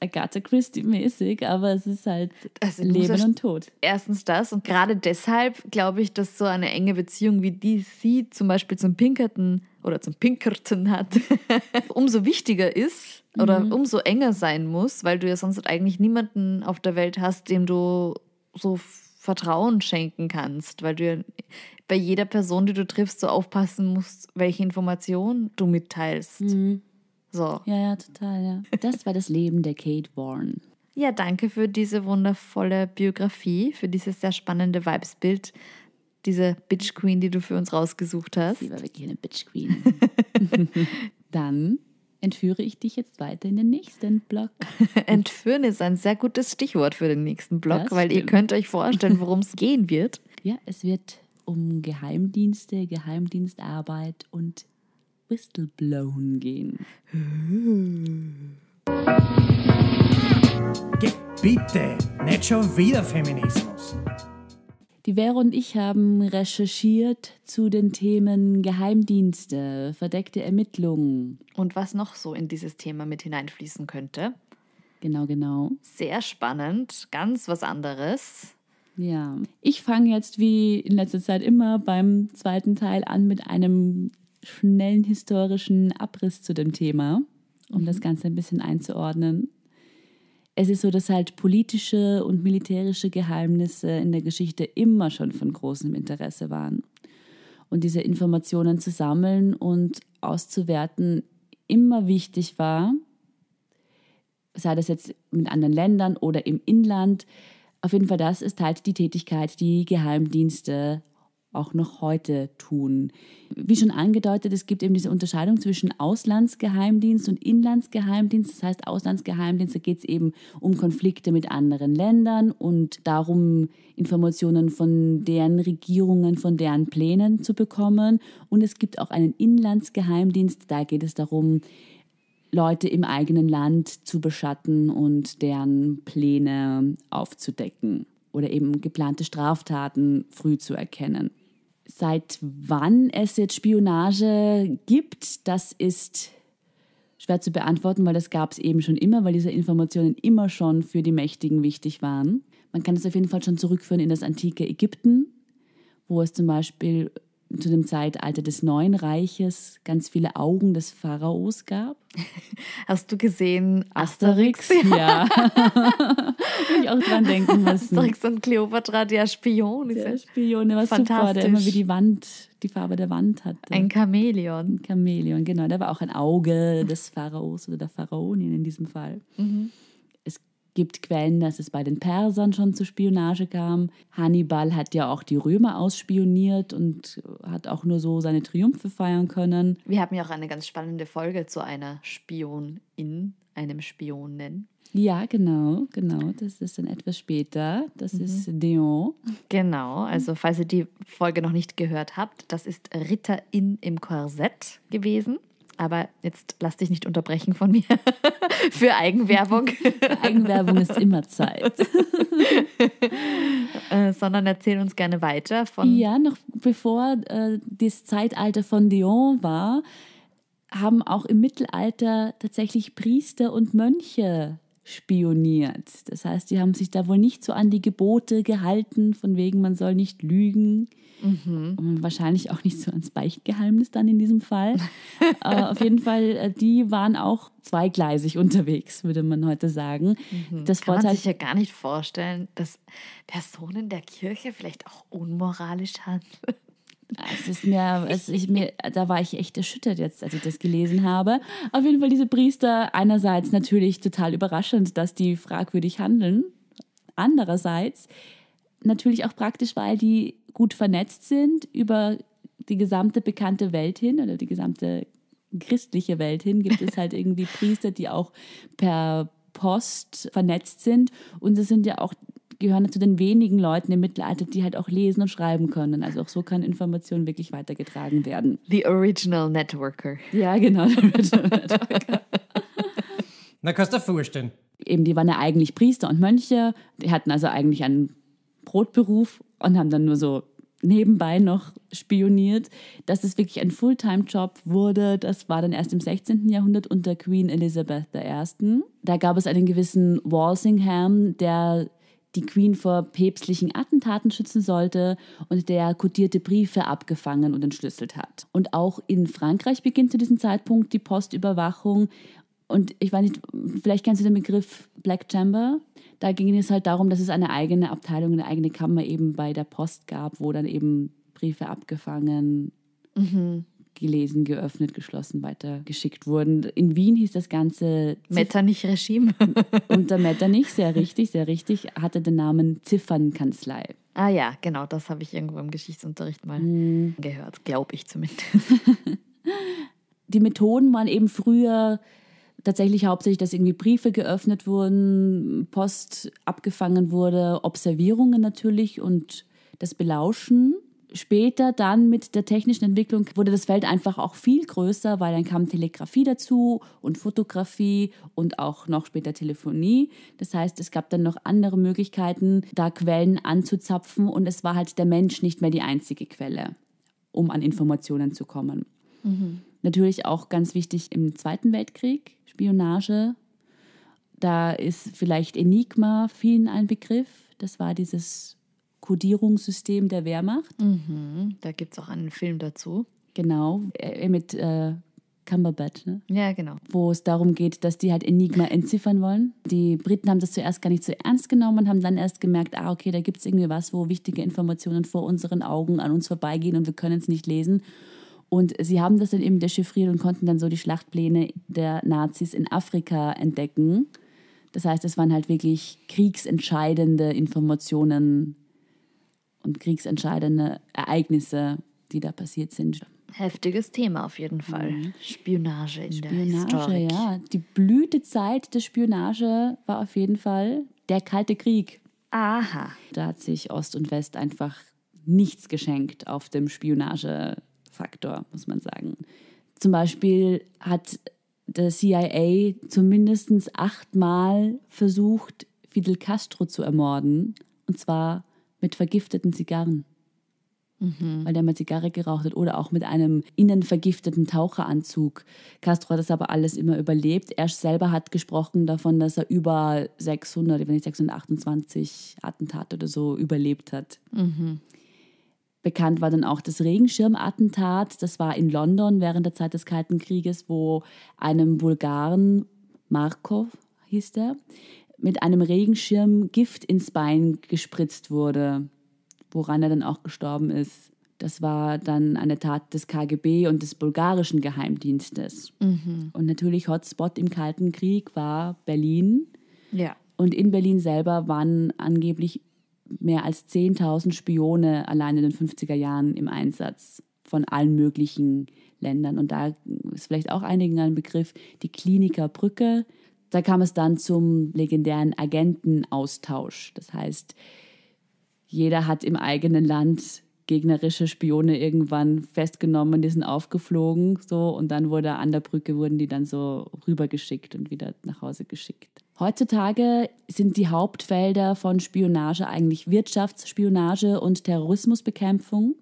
B: Agatha Christie-mäßig, aber es ist halt
A: also Leben und Tod. Erstens das und gerade deshalb glaube ich, dass so eine enge Beziehung wie die sie zum Beispiel zum Pinkerton oder zum Pinkerton hat, [LAUGHS] umso wichtiger ist oder mhm. umso enger sein muss, weil du ja sonst eigentlich niemanden auf der Welt hast, dem du so Vertrauen schenken kannst, weil du ja bei jeder Person, die du triffst, so aufpassen musst, welche Information du mitteilst. Mhm. So. Ja, ja, total, ja. Das war das Leben der Kate Warren. Ja, danke für diese wundervolle Biografie, für dieses sehr spannende Vibesbild, diese Bitch Queen, die du für uns rausgesucht hast. Sie war wirklich eine Bitch Queen. [LAUGHS] Dann entführe ich dich jetzt weiter in den nächsten Block. [LAUGHS] Entführen ist ein sehr gutes Stichwort für den nächsten Block, weil ihr könnt euch
B: vorstellen, worum es [LAUGHS] gehen wird. Ja, es wird um Geheimdienste, Geheimdienstarbeit und Whistleblown gehen. Hm.
A: Bitte, nicht schon wieder Feminismus.
B: Die Vera und ich haben recherchiert zu den Themen Geheimdienste, verdeckte Ermittlungen. Und was noch
A: so in dieses Thema mit hineinfließen könnte. Genau, genau. Sehr spannend, ganz was anderes.
B: Ja, ich fange jetzt wie in letzter Zeit immer beim zweiten Teil an mit einem schnellen historischen Abriss zu dem Thema, um mhm. das Ganze ein bisschen einzuordnen. Es ist so, dass halt politische und militärische Geheimnisse in der Geschichte immer schon von großem Interesse waren. Und diese Informationen zu sammeln und auszuwerten immer wichtig war, sei das jetzt mit anderen Ländern oder im Inland. Auf jeden Fall, das ist halt die Tätigkeit, die Geheimdienste auch noch heute tun. Wie schon angedeutet, es gibt eben diese Unterscheidung zwischen Auslandsgeheimdienst und Inlandsgeheimdienst. Das heißt, Auslandsgeheimdienst, da geht es eben um Konflikte mit anderen Ländern und darum, Informationen von deren Regierungen, von deren Plänen zu bekommen. Und es gibt auch einen Inlandsgeheimdienst, da geht es darum, Leute im eigenen Land zu beschatten und deren Pläne aufzudecken oder eben geplante Straftaten früh zu erkennen seit wann es jetzt Spionage gibt, das ist schwer zu beantworten, weil das gab es eben schon immer, weil diese Informationen immer schon für die Mächtigen wichtig waren. Man kann es auf jeden Fall schon zurückführen in das antike Ägypten, wo es zum Beispiel zu dem Zeitalter des Neuen Reiches ganz viele Augen des Pharaos gab. [LAUGHS]
A: Hast du gesehen Asterix? Asterix? Ja.
B: [LAUGHS]
A: Würde ich auch dran denken müssen. Asterix und Kleopatra, der Spion. Der Spion, der war super, der immer wie die
B: Wand, die Farbe der Wand hatte. Ein Chamäleon. Ein Chamäleon, genau. Der war auch ein Auge des Pharaos oder der Pharaonin in diesem Fall. Mhm gibt Quellen, dass es bei den Persern schon zu Spionage kam. Hannibal hat ja auch die Römer ausspioniert und
A: hat auch nur so seine Triumphe feiern können. Wir haben ja auch eine ganz spannende Folge zu einer Spionin, einem Spionen.
B: Ja, genau, genau. Das ist dann etwas
A: später. Das mhm. ist Dion. Genau, also falls ihr die Folge noch nicht gehört habt, das ist Ritterin im Korsett gewesen. Aber jetzt lass dich nicht unterbrechen von mir [LAUGHS] für Eigenwerbung. [LAUGHS] Eigenwerbung ist immer Zeit. [LAUGHS] Äh, sondern erzähl uns gerne weiter von. Ja,
B: noch bevor äh, das Zeitalter von Dion war, haben auch im Mittelalter tatsächlich Priester und Mönche spioniert. Das heißt, die haben sich da wohl nicht so an die Gebote gehalten, von wegen man soll nicht lügen Mhm. Und wahrscheinlich auch nicht so ans Beichtgeheimnis dann in diesem Fall. [LAUGHS] äh, auf jeden Fall, äh, die waren auch
A: zweigleisig
B: unterwegs, würde man heute sagen. Mhm. Das Kann Vorteil man sich ja
A: gar nicht vorstellen, dass Personen der Kirche vielleicht auch unmoralisch handeln.
B: Ah, es ist mir, es ist mir, da war ich echt erschüttert jetzt, als ich das gelesen habe. Auf jeden Fall diese Priester einerseits natürlich total überraschend, dass die fragwürdig handeln. Andererseits natürlich auch praktisch, weil die gut vernetzt sind über die gesamte bekannte Welt hin oder die gesamte christliche Welt hin, gibt es [LAUGHS] halt irgendwie Priester, die auch per Post vernetzt sind. Und sie sind ja auch gehören zu den wenigen Leuten im Mittelalter, die halt auch lesen und schreiben können. Also auch so kann Information wirklich weitergetragen werden.
A: The Original Networker. Ja, genau,
B: the [LAUGHS] Original Networker.
A: Na, kannst du vorstellen.
B: Eben, die waren ja eigentlich Priester und Mönche. Die hatten also eigentlich einen Brotberuf und haben dann nur so nebenbei noch spioniert, dass es wirklich ein Fulltime-Job wurde. Das war dann erst im 16. Jahrhundert unter Queen Elizabeth I. Da gab es einen gewissen Walsingham, der die Queen vor päpstlichen Attentaten schützen sollte und der kodierte Briefe abgefangen und entschlüsselt hat. Und auch in Frankreich beginnt zu diesem Zeitpunkt die Postüberwachung, und ich weiß nicht, vielleicht kennst du den Begriff Black Chamber. Da ging es halt darum, dass es eine eigene Abteilung, eine eigene Kammer eben bei der Post gab, wo dann eben Briefe abgefangen, mhm. gelesen, geöffnet, geschlossen, weitergeschickt wurden. In Wien hieß das Ganze Metternich-Regime. [LAUGHS] unter [LAUGHS] Metternich, sehr richtig, sehr richtig, hatte den Namen Ziffernkanzlei. Ah ja, genau, das habe ich irgendwo im Geschichtsunterricht mal mhm. gehört, glaube ich zumindest. [LAUGHS] die Methoden waren eben früher tatsächlich hauptsächlich, dass irgendwie Briefe geöffnet wurden, Post abgefangen wurde, Observierungen natürlich und das Belauschen. Später dann mit der technischen Entwicklung wurde das Feld einfach auch viel größer, weil dann kam Telegrafie dazu und Fotografie und auch noch später Telefonie. Das heißt, es gab dann noch andere Möglichkeiten, da Quellen anzuzapfen und es war halt der Mensch nicht mehr die einzige Quelle, um an Informationen zu kommen. Mhm. Natürlich auch ganz wichtig im Zweiten Weltkrieg, Spionage. Da ist vielleicht Enigma vielen ein Begriff. Das war dieses Kodierungssystem der Wehrmacht.
A: Mhm,
B: da gibt es auch einen Film dazu. Genau, äh, mit äh, Cumberbatch. Ne? Ja, genau. Wo es darum geht, dass die halt Enigma entziffern wollen. Die Briten haben das zuerst gar nicht so ernst genommen und haben dann erst gemerkt, ah, okay, da gibt es irgendwie was, wo wichtige Informationen vor unseren Augen an uns vorbeigehen und wir können es nicht lesen. Und sie haben das dann eben dechiffriert und konnten dann so die Schlachtpläne der Nazis in Afrika entdecken. Das heißt, es waren halt wirklich kriegsentscheidende Informationen und kriegsentscheidende Ereignisse, die
A: da passiert sind. Heftiges Thema auf jeden Fall. Mhm. Spionage in Spionage, der Historik.
B: ja. Die Blütezeit der Spionage war auf jeden Fall der Kalte Krieg. Aha. Da hat sich Ost und West einfach nichts geschenkt auf dem Spionage Faktor, muss man sagen. Zum Beispiel hat der CIA zumindest achtmal versucht, Fidel Castro zu ermorden. Und zwar mit vergifteten Zigarren. Mhm. Weil der mal Zigarre geraucht hat oder auch mit einem innen vergifteten Taucheranzug. Castro hat das aber alles immer überlebt. Er selber hat gesprochen davon, dass er über 600, wenn nicht 628 Attentate oder so überlebt hat. Mhm. Bekannt war dann auch das Regenschirmattentat. Das war in London während der Zeit des Kalten Krieges, wo einem Bulgaren, Markov hieß der, mit einem Regenschirm Gift ins Bein gespritzt wurde, woran er dann auch gestorben ist. Das war dann eine Tat des KGB und des bulgarischen Geheimdienstes. Mhm. Und natürlich Hotspot im Kalten Krieg war Berlin. Ja. Und in Berlin selber waren angeblich mehr als 10.000 Spione allein in den 50er Jahren im Einsatz von allen möglichen Ländern. Und da ist vielleicht auch einigen ein Begriff, die Klinikerbrücke. Da kam es dann zum legendären Agentenaustausch. Das heißt, jeder hat im eigenen Land gegnerische Spione irgendwann festgenommen, die sind aufgeflogen so und dann wurde an der Brücke wurden die dann so rübergeschickt und wieder nach Hause geschickt. Heutzutage sind die Hauptfelder von Spionage eigentlich Wirtschaftsspionage und Terrorismusbekämpfung.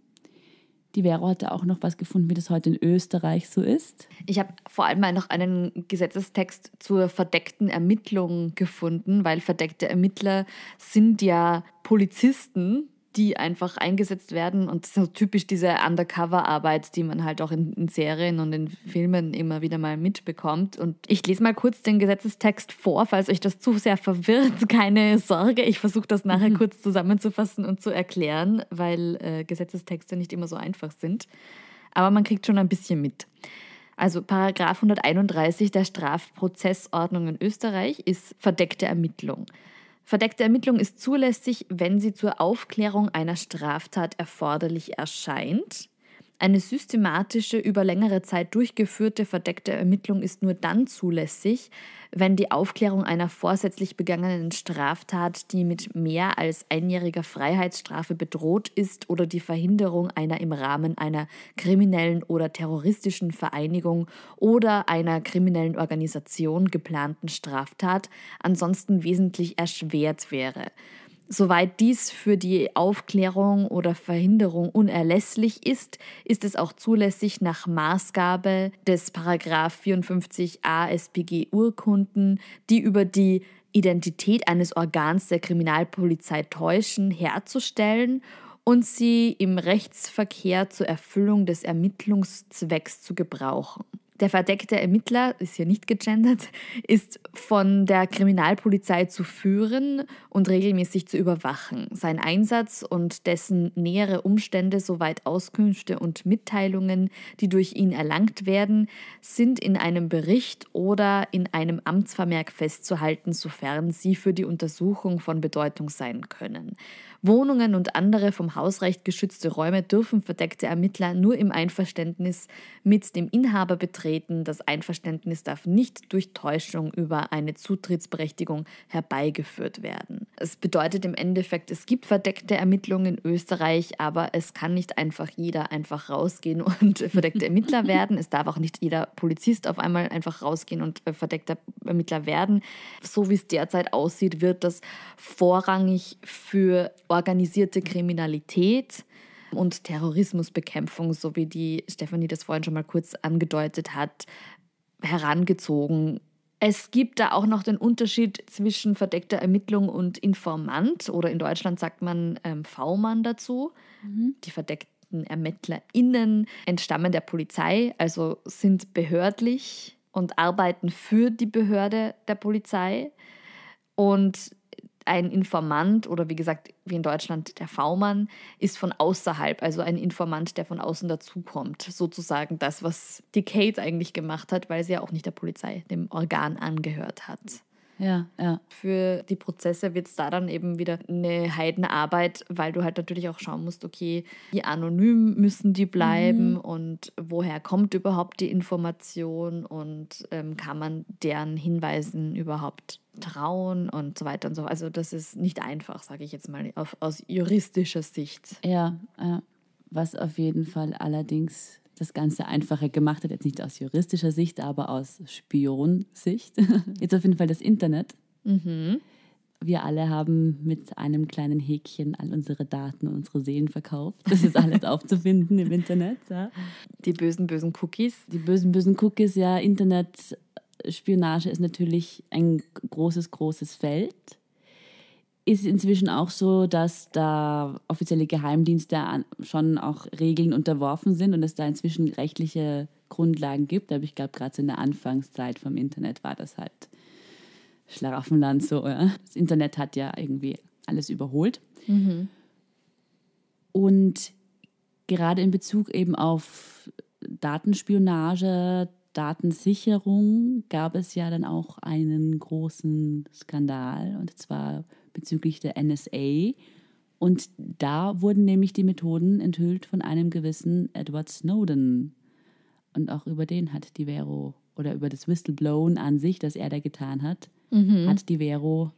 B: Die Vero hatte auch noch was gefunden, wie das heute in Österreich so ist.
A: Ich habe vor allem mal noch einen Gesetzestext zur verdeckten Ermittlung gefunden, weil verdeckte Ermittler sind ja Polizisten, die einfach eingesetzt werden und so typisch diese Undercover-Arbeit, die man halt auch in, in, Serien und in Filmen immer wieder mal mitbekommt. Und ich lese mal kurz den Gesetzestext vor, falls euch das zu sehr verwirrt, [LAUGHS] keine Sorge. Ich versuche das nachher mhm. kurz zusammenzufassen und zu erklären, weil äh, Gesetzestexte nicht immer so einfach sind. Aber man kriegt schon ein bisschen mit. Also Paragraph 131 der Strafprozessordnung in Österreich ist verdeckte Ermittlung. Verdeckte Ermittlung ist zulässig, wenn sie zur Aufklärung einer Straftat erforderlich erscheint. Eine systematische, über längere Zeit durchgeführte verdeckte Ermittlung ist nur dann zulässig, wenn die Aufklärung einer vorsätzlich begangenen Straftat, die mit mehr als einjähriger Freiheitsstrafe bedroht ist oder die Verhinderung einer im Rahmen einer kriminellen oder terroristischen Vereinigung oder einer kriminellen Organisation geplanten Straftat ansonsten wesentlich erschwert wäre. Soweit dies für die Aufklärung oder Verhinderung unerlässlich ist, ist es auch zulässig, nach Maßgabe des Paragraf 54a SPG Urkunden, die über die Identität eines Organs der Kriminalpolizei täuschen, herzustellen und sie im Rechtsverkehr zur Erfüllung des Ermittlungszwecks zu gebrauchen. Der verdeckte Ermittler, ist hier nicht gegendert, ist von der Kriminalpolizei zu führen und regelmäßig zu überwachen. Sein Einsatz und dessen nähere Umstände, soweit Auskünfte und Mitteilungen, die durch ihn erlangt werden, sind in einem Bericht oder in einem Amtsvermerk festzuhalten, sofern sie für die Untersuchung von Bedeutung sein können. Wohnungen und andere vom Hausrecht geschützte Räume dürfen verdeckte Ermittler nur im Einverständnis mit dem Inhaber betreten. Das Einverständnis darf nicht durch Täuschung über eine Zutrittsberechtigung herbeigeführt werden. Es bedeutet im Endeffekt, es gibt verdeckte Ermittlungen in Österreich, aber es kann nicht einfach jeder einfach rausgehen [LAUGHS] und verdeckter Ermittler werden. Es darf auch nicht jeder Polizist auf einmal einfach rausgehen und äh, verdeckter Ermittler werden. So wie es derzeit aussieht, wird das vorrangig für organisierte Kriminalität und Terrorismusbekämpfung, so wie die Stefanie das vorhin schon mal kurz angedeutet hat, herangezogen. Es gibt da auch noch den Unterschied zwischen verdeckter Ermittlung und Informant oder in Deutschland sagt man ähm, V-Mann dazu. Mhm. Die verdeckten ErmittlerInnen entstammen der Polizei, also sind behördlich und arbeiten für die Behörde der Polizei. Und ein Informant oder wie gesagt, wie in Deutschland der V-Mann, ist von außerhalb, also ein Informant, der von außen dazukommt. Sozusagen das, was die Kate eigentlich gemacht hat, weil sie ja auch nicht der Polizei, dem Organ angehört hat. Ja, ja. Für die Prozesse wird es da dann eben wieder eine Heidenarbeit, weil du halt natürlich auch schauen musst, okay, wie anonym müssen die bleiben mhm. und woher kommt überhaupt die Information und ähm, kann man deren Hinweisen überhaupt trauen und so weiter und so. Also das ist nicht einfach, sage ich jetzt mal, auf, aus juristischer Sicht.
B: Ja, ja. Was auf jeden Fall allerdings das Ganze einfacher gemacht hat. Jetzt nicht aus juristischer Sicht, aber aus
A: Spionsicht.
B: [LAUGHS] Jetzt auf jeden Fall das Internet. Mhm. Wir alle haben mit einem kleinen Häkchen all unsere Daten und unsere Seelen verkauft. Das ist alles [LAUGHS] aufzufinden im Internet. Ja. Die bösen, bösen Cookies. Die bösen, bösen Cookies, ja. Internetspionage ist natürlich ein großes, großes Feld ist inzwischen auch so, dass da offizielle Geheimdienste schon auch Regeln unterworfen sind und es da inzwischen rechtliche Grundlagen gibt. Aber ich glaube, gerade so in der Anfangszeit vom Internet war das halt Schlaraffenland so. Oder? Das Internet hat ja irgendwie alles überholt. Mhm. Und gerade in Bezug eben auf Datenspionage, Datensicherung gab es ja dann auch einen großen Skandal und zwar bezüglich der NSA. Und da wurden nämlich die Methoden enthüllt von einem gewissen Edward Snowden. Und auch über den hat die Vero, oder über das Whistleblown an sich, das er da getan hat, mhm. hat die Vero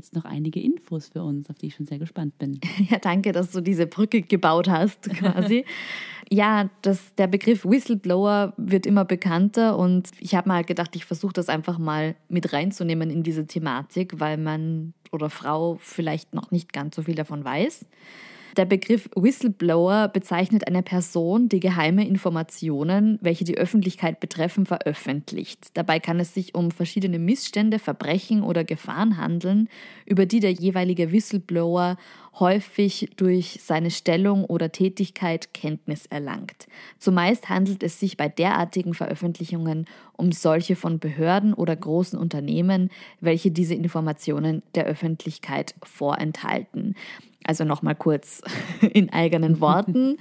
B: jetzt noch einige Infos für uns, auf die ich schon sehr gespannt bin.
A: [LAUGHS] Ja, danke, dass du diese Brücke gebaut hast, [LAUGHS] quasi. ja, das, der Begriff Whistleblower wird immer bekannter und ich habe mal halt gedacht, ich versuche das einfach mal mit reinzunehmen in diese Thematik, weil man oder Frau vielleicht noch nicht ganz so viel davon weiß. Der Begriff Whistleblower bezeichnet eine Person, die geheime Informationen, welche die Öffentlichkeit betreffen, veröffentlicht. Dabei kann es sich um verschiedene Missstände, Verbrechen oder Gefahren handeln, über die der jeweilige Whistleblower häufig durch seine Stellung oder Tätigkeit Kenntnis erlangt. Zumeist handelt es sich bei derartigen Veröffentlichungen um solche von Behörden oder großen Unternehmen, welche diese Informationen der Öffentlichkeit vorenthalten. Also nochmal kurz [LAUGHS] in eigenen Worten.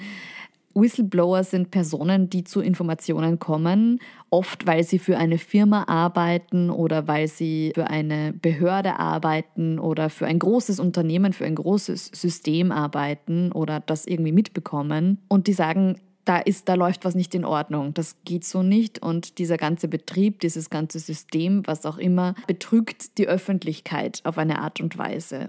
A: Whistleblower sind Personen, die zu Informationen kommen, oft weil sie für eine Firma arbeiten oder weil sie für eine Behörde arbeiten oder für ein großes Unternehmen, für ein großes System arbeiten oder das irgendwie mitbekommen. Und die sagen, da ist, da läuft was nicht in Ordnung. Das geht so nicht. Und dieser ganze Betrieb, dieses ganze System, was auch immer, betrügt die Öffentlichkeit auf eine Art und Weise.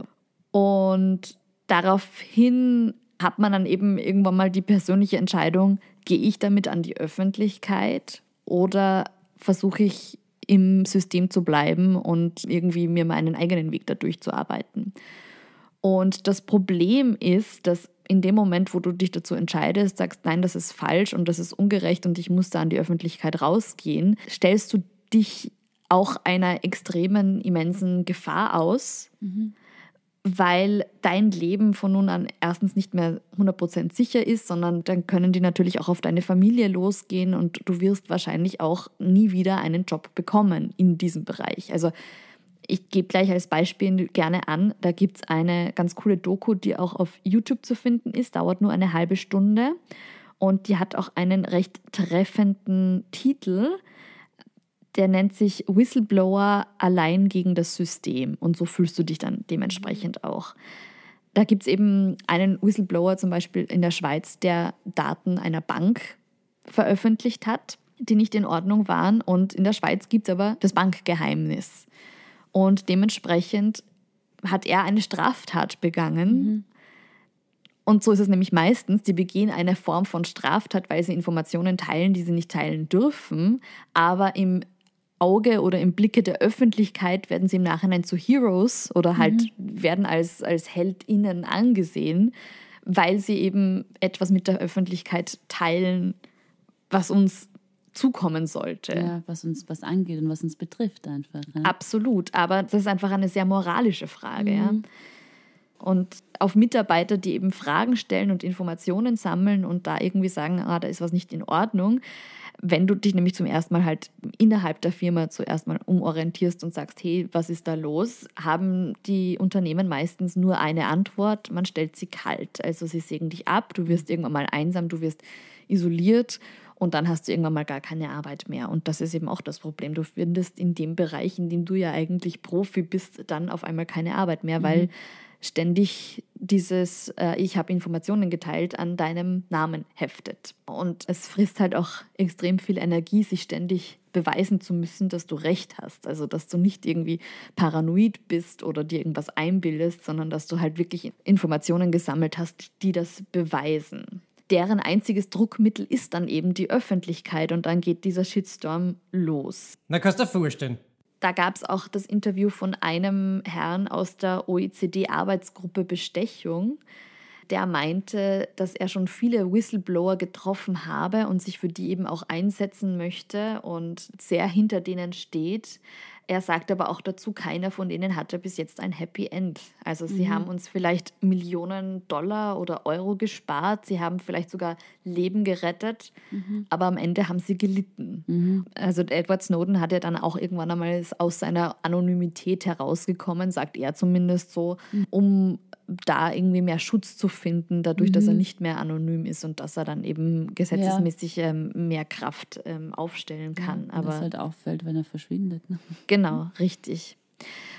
A: Und daraufhin hat man dann eben irgendwann mal die persönliche Entscheidung, gehe ich damit an die Öffentlichkeit oder versuche ich im System zu bleiben und irgendwie mir meinen eigenen Weg dadurch zu arbeiten. Und das Problem ist, dass in dem Moment, wo du dich dazu entscheidest, sagst, nein, das ist falsch und das ist ungerecht und ich muss da an die Öffentlichkeit rausgehen, stellst du dich auch einer extremen, immensen Gefahr aus. Mhm weil dein Leben von nun an erstens nicht mehr 100% sicher ist, sondern dann können die natürlich auch auf deine Familie losgehen und du wirst wahrscheinlich auch nie wieder einen Job bekommen in diesem Bereich. Also ich gebe gleich als Beispiel gerne an, da gibt es eine ganz coole Doku, die auch auf YouTube zu finden ist, dauert nur eine halbe Stunde und die hat auch einen recht treffenden Titel der nennt sich Whistleblower allein gegen das System. Und so fühlst du dich dann dementsprechend mhm. auch. Da gibt es eben einen Whistleblower zum Beispiel in der Schweiz, der Daten einer Bank veröffentlicht hat, die nicht in Ordnung waren. Und in der Schweiz gibt es aber das Bankgeheimnis. Und dementsprechend hat er eine Straftat begangen. Mhm. Und so ist es nämlich meistens, die begehen eine Form von Straftat, weil sie Informationen teilen, die sie nicht teilen dürfen, aber im Auge oder im Blicke der Öffentlichkeit werden sie im Nachhinein zu Heroes oder halt mhm. werden als, als Heldinnen angesehen, weil sie eben etwas mit der Öffentlichkeit teilen, was uns zukommen sollte. Ja, was uns was angeht und was uns betrifft einfach. Ne? Absolut, aber das ist einfach eine sehr moralische Frage. Mhm. Ja. Und auf Mitarbeiter, die eben Fragen stellen und Informationen sammeln und da irgendwie sagen, ah, da ist was nicht in Ordnung, wenn du dich nämlich zum ersten Mal halt innerhalb der Firma zuerst mal umorientierst und sagst, hey, was ist da los, haben die Unternehmen meistens nur eine Antwort, man stellt sie kalt. Also sie sägen dich ab, du wirst irgendwann mal einsam, du wirst isoliert und dann hast du irgendwann mal gar keine Arbeit mehr. Und das ist eben auch das Problem. Du findest in dem Bereich, in dem du ja eigentlich Profi bist, dann auf einmal keine Arbeit mehr, weil mhm ständig dieses äh, Ich habe Informationen geteilt an deinem Namen heftet. Und es frisst halt auch extrem viel Energie, sich ständig beweisen zu müssen, dass du recht hast. Also dass du nicht irgendwie paranoid bist oder dir irgendwas einbildest, sondern dass du halt wirklich Informationen gesammelt hast, die das beweisen. Deren einziges Druckmittel ist dann eben die Öffentlichkeit und dann geht dieser Shitstorm los. Na, kannst du dir vorstellen, da gab es auch das Interview von einem Herrn aus der OECD-Arbeitsgruppe Bestechung, der meinte, dass er schon viele Whistleblower getroffen habe und sich für die eben auch einsetzen möchte und sehr hinter denen steht. Er sagt aber auch dazu, keiner von denen hatte bis jetzt ein Happy End. Also sie mhm. haben uns vielleicht Millionen Dollar oder Euro gespart, sie haben vielleicht sogar Leben gerettet, mhm. aber am Ende haben sie gelitten. Mhm. Also Edward Snowden hat ja dann auch irgendwann einmal aus seiner Anonymität herausgekommen, sagt er zumindest so, mhm. um da irgendwie mehr Schutz zu finden, dadurch, mhm. dass er mhm. nicht mehr anonym ist und dass er dann eben gesetzesmäßig ja. ähm, mehr Kraft ähm, aufstellen kann. Ja, Aber das halt auffällt, wenn er verschwindet. Ne? Genau, richtig.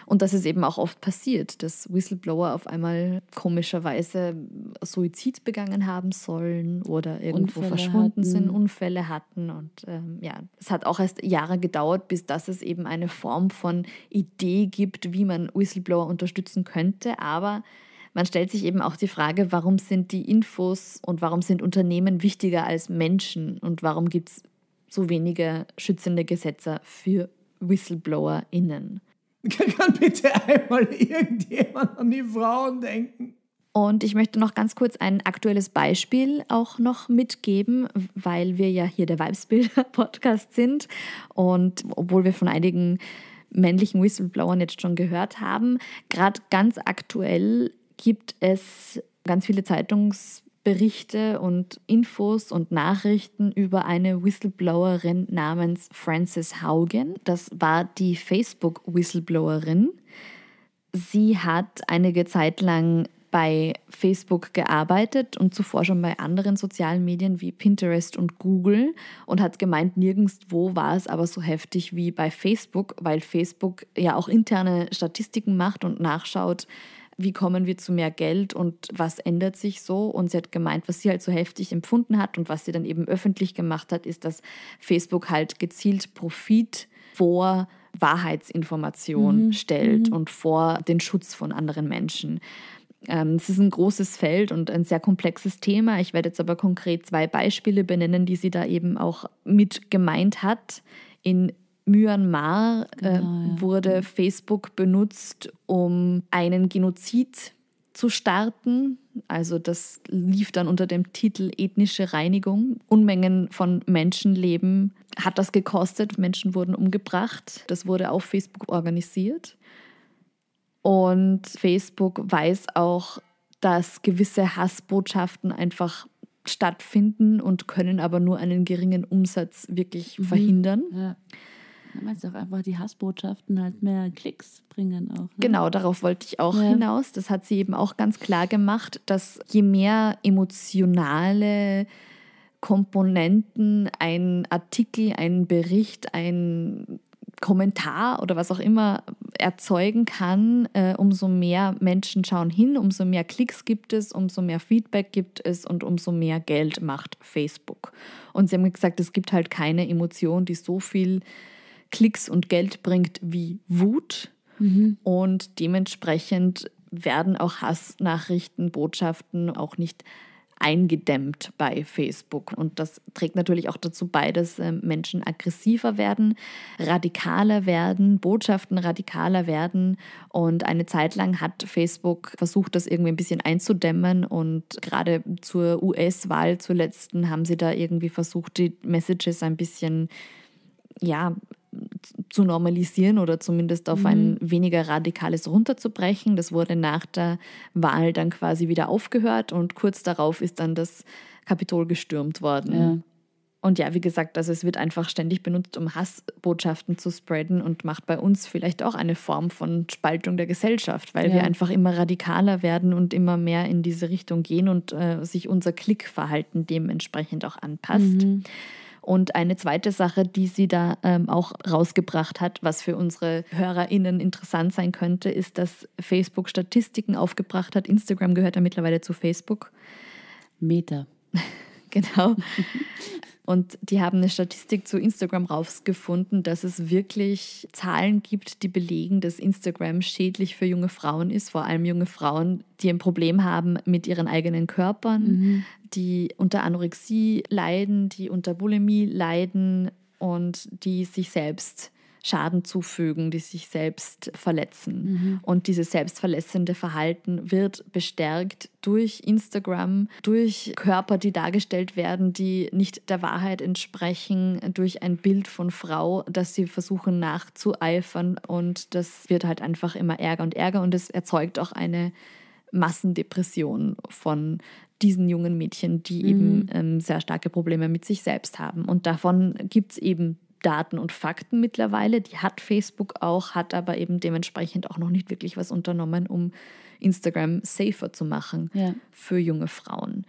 A: Und das ist eben auch oft passiert, dass Whistleblower auf einmal komischerweise Suizid begangen haben sollen oder irgendwo Unfälle verschwunden hatten. sind, Unfälle hatten. Und ähm, ja, es hat auch erst Jahre gedauert, bis dass es eben eine Form von Idee gibt, wie man Whistleblower unterstützen könnte. Aber man stellt sich eben auch die Frage, warum sind die Infos und warum sind Unternehmen wichtiger als Menschen und warum gibt es so wenige schützende Gesetze für WhistleblowerInnen? [LAUGHS] Kann bitte einmal irgendjemand an die Frauen denken? Und ich möchte noch ganz kurz ein aktuelles Beispiel auch noch mitgeben, weil wir ja hier der Weibsbilder-Podcast sind. Und obwohl wir von einigen männlichen Whistleblowern jetzt schon gehört haben, gerade ganz aktuell gibt es ganz viele Zeitungsberichte und Infos und Nachrichten über eine Whistleblowerin namens Frances Haugen. Das war die Facebook-Whistleblowerin. Sie hat einige Zeit lang bei Facebook gearbeitet und zuvor schon bei anderen sozialen Medien wie Pinterest und Google und hat gemeint, nirgendwo war es aber so heftig wie bei Facebook, weil Facebook ja auch interne Statistiken macht und nachschaut, wie kommen wir zu mehr Geld und was ändert sich so. Und sie hat gemeint, was sie halt so heftig empfunden hat und was sie dann eben öffentlich gemacht hat, ist, dass Facebook halt gezielt Profit vor Wahrheitsinformation mhm. stellt mhm. und vor den Schutz von anderen Menschen. Ähm, es ist ein großes Feld und ein sehr komplexes Thema. Ich werde jetzt aber konkret zwei Beispiele benennen, die sie da eben auch mit gemeint hat in Myanmar äh, genau, ja. wurde mhm. Facebook benutzt, um einen Genozid zu starten. Also das lief dann unter dem Titel ethnische Reinigung. Unmengen von Menschenleben hat das gekostet. Menschen wurden umgebracht. Das wurde auf Facebook organisiert. Und Facebook weiß auch, dass gewisse Hassbotschaften einfach stattfinden und können aber nur einen geringen Umsatz wirklich mhm. verhindern. Ja. Da meinst du auch einfach die Hassbotschaften halt mehr Klicks bringen auch. Ne? Genau, darauf wollte ich auch ja. hinaus. Das hat sie eben auch ganz klar gemacht, dass je mehr emotionale Komponenten ein Artikel, ein Bericht, ein Kommentar oder was auch immer erzeugen kann, äh, umso mehr Menschen schauen hin, umso mehr Klicks gibt es, umso mehr Feedback gibt es und umso mehr Geld macht Facebook. Und sie haben gesagt, es gibt halt keine Emotion, die so viel Klicks und Geld bringt wie Wut. Mhm. Und dementsprechend werden auch Hassnachrichten, Botschaften auch nicht eingedämmt bei Facebook. Und das trägt natürlich auch dazu bei, dass ähm, Menschen aggressiver werden, radikaler werden, Botschaften radikaler werden. Und eine Zeit lang hat Facebook versucht, das irgendwie ein bisschen einzudämmen. Und gerade zur US-Wahl zuletzt haben sie da irgendwie versucht, die Messages ein bisschen ja, zu normalisieren oder zumindest auf mhm. ein weniger radikales runterzubrechen. Das wurde nach der Wahl dann quasi wieder aufgehört und kurz darauf ist dann das Kapitol gestürmt worden. Ja. Und ja, wie gesagt, also es wird einfach ständig benutzt, um Hassbotschaften zu spreaden und macht bei uns vielleicht auch eine Form von Spaltung der Gesellschaft, weil ja. wir einfach immer radikaler werden und immer mehr in diese Richtung gehen und äh, sich unser Klickverhalten dementsprechend auch anpasst. Mhm. Und eine zweite Sache, die sie da ähm, auch rausgebracht hat, was für unsere HörerInnen interessant sein könnte, ist, dass Facebook Statistiken aufgebracht hat. Instagram gehört ja mittlerweile zu Facebook. Meta. [LAUGHS] genau. [LAUGHS] Und die haben eine Statistik zu Instagram rausgefunden, dass es wirklich Zahlen gibt, die belegen, dass Instagram schädlich für junge Frauen ist, vor allem junge Frauen, die ein Problem haben mit ihren eigenen Körpern, mhm. die unter Anorexie leiden, die unter Bulimie leiden und die sich selbst Schaden zufügen, die sich selbst verletzen. Mhm. Und dieses selbstverletzende Verhalten wird bestärkt durch Instagram, durch Körper, die dargestellt werden, die nicht der Wahrheit entsprechen, durch ein Bild von Frau, das sie versuchen nachzueifern. Und das wird halt einfach immer ärger und ärger und es erzeugt auch eine Massendepression von diesen jungen Mädchen, die mhm. eben ähm, sehr starke Probleme mit sich selbst haben. Und davon gibt es eben Daten und Fakten mittlerweile. Die hat Facebook auch, hat aber eben dementsprechend auch noch nicht wirklich was unternommen, um Instagram safer zu machen ja. für junge Frauen.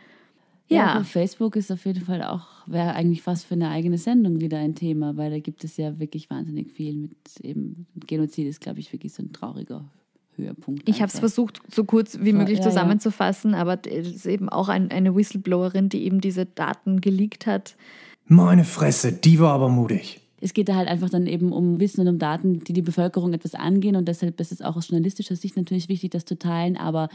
A: Ja. ja Facebook ist auf jeden Fall auch,
B: wäre eigentlich fast für eine eigene Sendung wieder ein Thema, weil da gibt es ja wirklich wahnsinnig viel mit eben Genozid ist, glaube ich, wirklich so ein trauriger Höhepunkt. Ich habe es
A: versucht, so kurz wie möglich ja, zusammenzufassen, aber es ist eben auch ein, eine Whistleblowerin, die eben diese Daten geleakt hat. Meine Fresse, die war aber mutig es geht da halt einfach dann eben um Wissen und um Daten, die die
B: Bevölkerung etwas angehen und deshalb ist es auch aus journalistischer Sicht natürlich wichtig, das zu teilen. Aber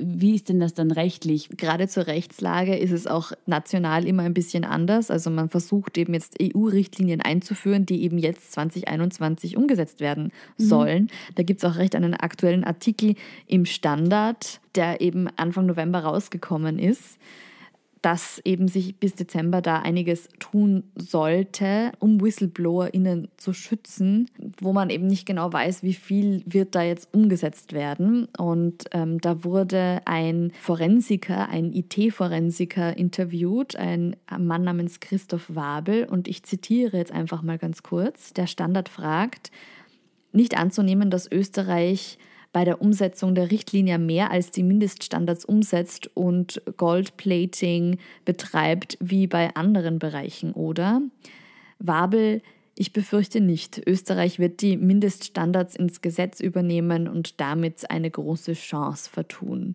A: wie ist denn das dann rechtlich? Gerade zur Rechtslage ist es auch national immer ein bisschen anders. Also man versucht eben jetzt EU-Richtlinien einzuführen, die eben jetzt 2021 umgesetzt werden mhm. sollen. Mhm. Da gibt es auch recht einen aktuellen Artikel im Standard, der eben Anfang November rausgekommen ist dass eben sich bis Dezember da einiges tun sollte, um WhistleblowerInnen zu schützen, wo man eben nicht genau weiß, wie viel wird da jetzt umgesetzt werden. Und ähm, da wurde ein Forensiker, ein IT-Forensiker interviewt, ein Mann namens Christoph Wabel. Und ich zitiere jetzt einfach mal ganz kurz. Der Standard fragt, nicht anzunehmen, dass Österreich bei der Umsetzung der Richtlinie mehr als die Mindeststandards umsetzt und Goldplating betreibt wie bei anderen Bereichen, oder? Wabel ich befürchte nicht. Österreich wird die Mindeststandards ins Gesetz übernehmen und damit eine große Chance vertun.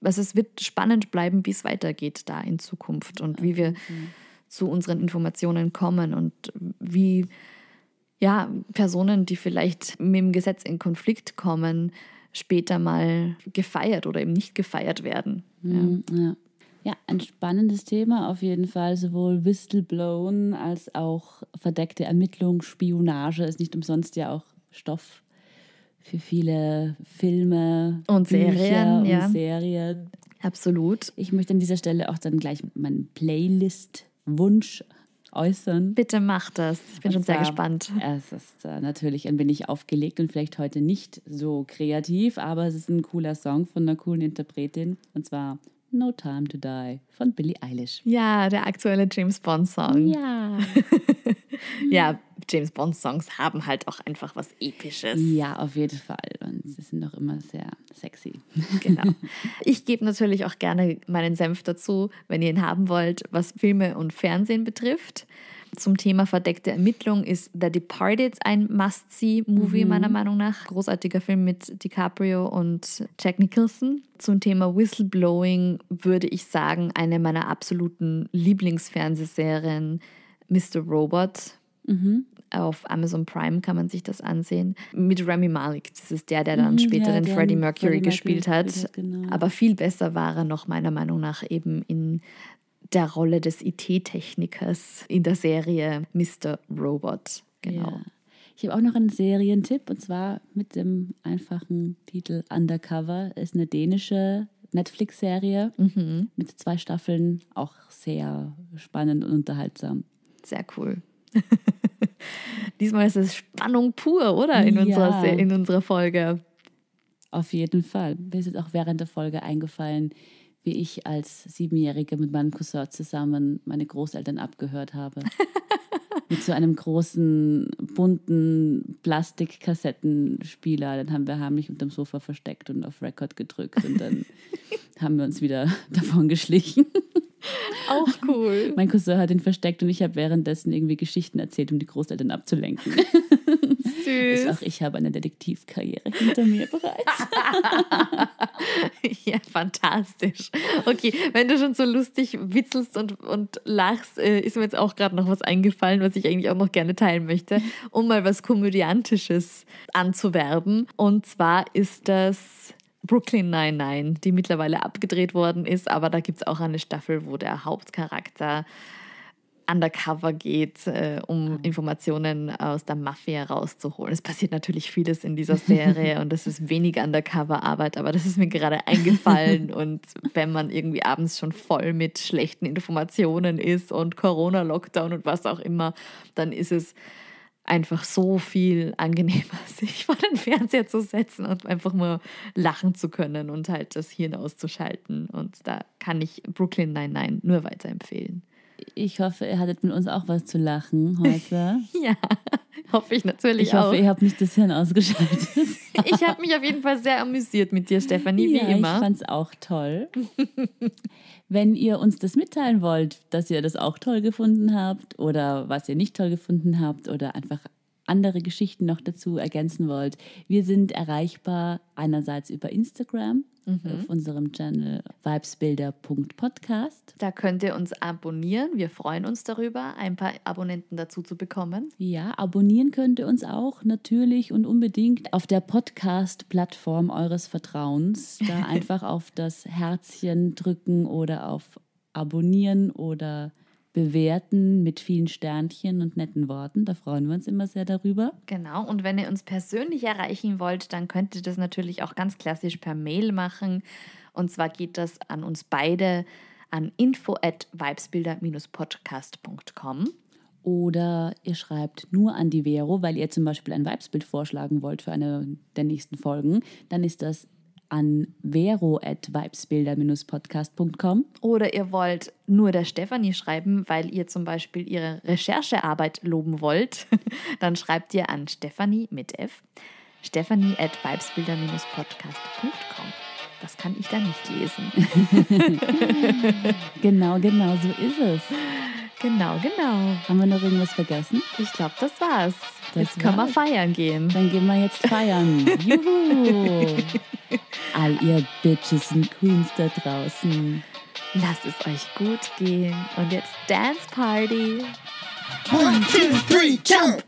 A: Also es wird spannend bleiben, wie es weitergeht da in Zukunft und wie wir zu unseren Informationen kommen und wie ja, Personen, die vielleicht mit dem Gesetz in Konflikt kommen, später mal gefeiert oder eben nicht gefeiert werden. Mhm, ja. ja. ja ein spannendes Thema auf jeden Fall. Sowohl
B: Whistleblown als auch verdeckte Ermittlung, Spionage ist nicht umsonst ja auch Stoff für viele Filme und Bücher Serien. Und ja. Serien. Absolut. Ich möchte an dieser Stelle auch dann gleich meinen Playlist-Wunsch äußern. Bitte mach das. Ich bin und schon sehr gespannt. Es ist äh, natürlich ein äh, wenig aufgelegt und vielleicht heute nicht so kreativ, aber es ist ein cooler Song von einer coolen Interpretin und zwar No Time to Die von Billie Eilish.
A: Ja, der aktuelle James Bond Song. Ja. [LAUGHS] ja, James Bond Songs haben halt auch einfach was Episches. Ja,
B: auf jeden Fall. Und sie sind auch immer sehr sexy. Genau. [LAUGHS] Ich
A: gebe natürlich auch gerne meinen Senf dazu, wenn ihr ihn haben wollt, was Filme und Fernsehen betrifft zum Thema verdeckte Ermittlung ist The Departed ein Must-See-Movie, mhm. meiner Meinung nach. Großartiger Film mit DiCaprio und Jack Nicholson. Zum Thema Whistleblowing würde ich sagen, eine meiner absoluten Lieblingsfernsehserien, Mr. Robot. Mhm. Auf Amazon Prime kann man sich das ansehen. Mit Remy Malik. Das ist der, der dann mhm, später ja, den Freddie Mercury, Freddie Mercury gespielt hat. Genau. Aber viel besser war er noch meiner Meinung nach eben in der Rolle des IT-Technikers in der Serie Mr. Robot. Genau. Ja. Ich habe auch noch einen Serientipp
B: und zwar mit dem einfachen Titel Undercover. Ist eine dänische Netflix-Serie mhm. mit zwei Staffeln, auch sehr spannend und unterhaltsam. Sehr cool. [LAUGHS] Diesmal ist es Spannung pur, oder? In, ja. unserer, in unserer Folge. Auf jeden Fall. Mir ist jetzt auch während der Folge eingefallen, wie ich als Siebenjährige mit meinem Cousin zusammen meine Großeltern abgehört habe. [LAUGHS] mit so einem großen, bunten Plastikkassettenspieler. Den haben wir heimlich unter dem Sofa versteckt und auf Record gedrückt. Und dann [LAUGHS] haben wir uns wieder [LAUGHS] davon geschlichen. Auch cool. Mein Cousin hat ihn versteckt und ich habe währenddessen irgendwie Geschichten erzählt, um die Großeltern abzulenken süß. Auch ich habe eine Detektivkarriere hinter mir
A: bereits. [LAUGHS] ja, fantastisch. Okay, wenn du schon so lustig witzelst und, und lachst, äh, ist mir jetzt auch gerade noch was eingefallen, was ich eigentlich auch noch gerne teilen möchte, um mal was Komödiantisches anzuwerben. Und zwar ist das Brooklyn 99, die mittlerweile abgedreht worden ist, aber da gibt es auch eine Staffel, wo der Hauptcharakter undercover geht, äh, um ah. Informationen aus der Mafia rauszuholen. Es passiert natürlich vieles in dieser Serie [LAUGHS] und das ist wenig Undercover-Arbeit, aber das ist mir gerade eingefallen. [LAUGHS] und wenn man irgendwie abends schon voll mit schlechten Informationen ist und Corona-Lockdown und was auch immer, dann ist es einfach so viel angenehmer, [LAUGHS] sich vor den Fernseher zu setzen und einfach nur lachen zu können und halt das Hirn auszuschalten. Und da kann ich Brooklyn Nine-Nine nur weiterempfehlen. Ich hoffe, ihr hattet mit uns auch was zu lachen heute. [LAUGHS] ja, hoffe ich natürlich auch. Ich hoffe, auch. ihr habt nicht das Hirn
B: ausgeschaltet. [LAUGHS] ich habe mich
A: auf jeden Fall sehr amüsiert mit dir, Stefanie, wie ja, immer. Ich fand es auch
B: toll. Wenn ihr uns das mitteilen wollt, dass ihr das auch toll gefunden habt oder was ihr nicht toll gefunden habt oder einfach andere Geschichten noch dazu ergänzen wollt, wir sind erreichbar einerseits über Instagram mhm. auf unserem Channel
A: vibesbilder.podcast. Da könnt ihr uns abonnieren. Wir freuen uns darüber, ein paar Abonnenten dazu zu bekommen. Ja, abonnieren könnt ihr uns
B: auch natürlich und unbedingt auf der Podcast-Plattform eures Vertrauens. Da [LAUGHS] einfach auf das Herzchen drücken oder auf Abonnieren oder bewerten
A: mit vielen Sternchen und netten Worten. Da freuen wir uns immer sehr darüber. Genau, und wenn ihr uns persönlich erreichen wollt, dann könnt ihr das natürlich auch ganz klassisch per Mail machen. Und zwar geht das an uns beide an info info@vibesbilder-podcast.com
B: oder ihr schreibt nur an die Vero, weil ihr zum Beispiel ein Weibsbild vorschlagen wollt für eine der nächsten Folgen, dann ist das an vero.vibesbilder-podcast.com.
A: Oder ihr wollt nur der Stefanie schreiben, weil ihr zum Beispiel ihre Recherchearbeit loben wollt, [LAUGHS] dann schreibt ihr an Stefanie mit F. Stefanie at vibesbilder-podcast.com. Das kann ich da nicht lesen. [LAUGHS] [LAUGHS] genau, genau, so ist es. Genau,
B: genau. Haben wir noch irgendwas vergessen? Ich glaube, das war's. Das jetzt können wir feiern gehen. Dann gehen wir jetzt feiern. [LAUGHS] Juhu! All ihr Bitches und Queens
A: da draußen. Lasst es euch gut gehen. Und jetzt Dance Party. One, two, three, jump!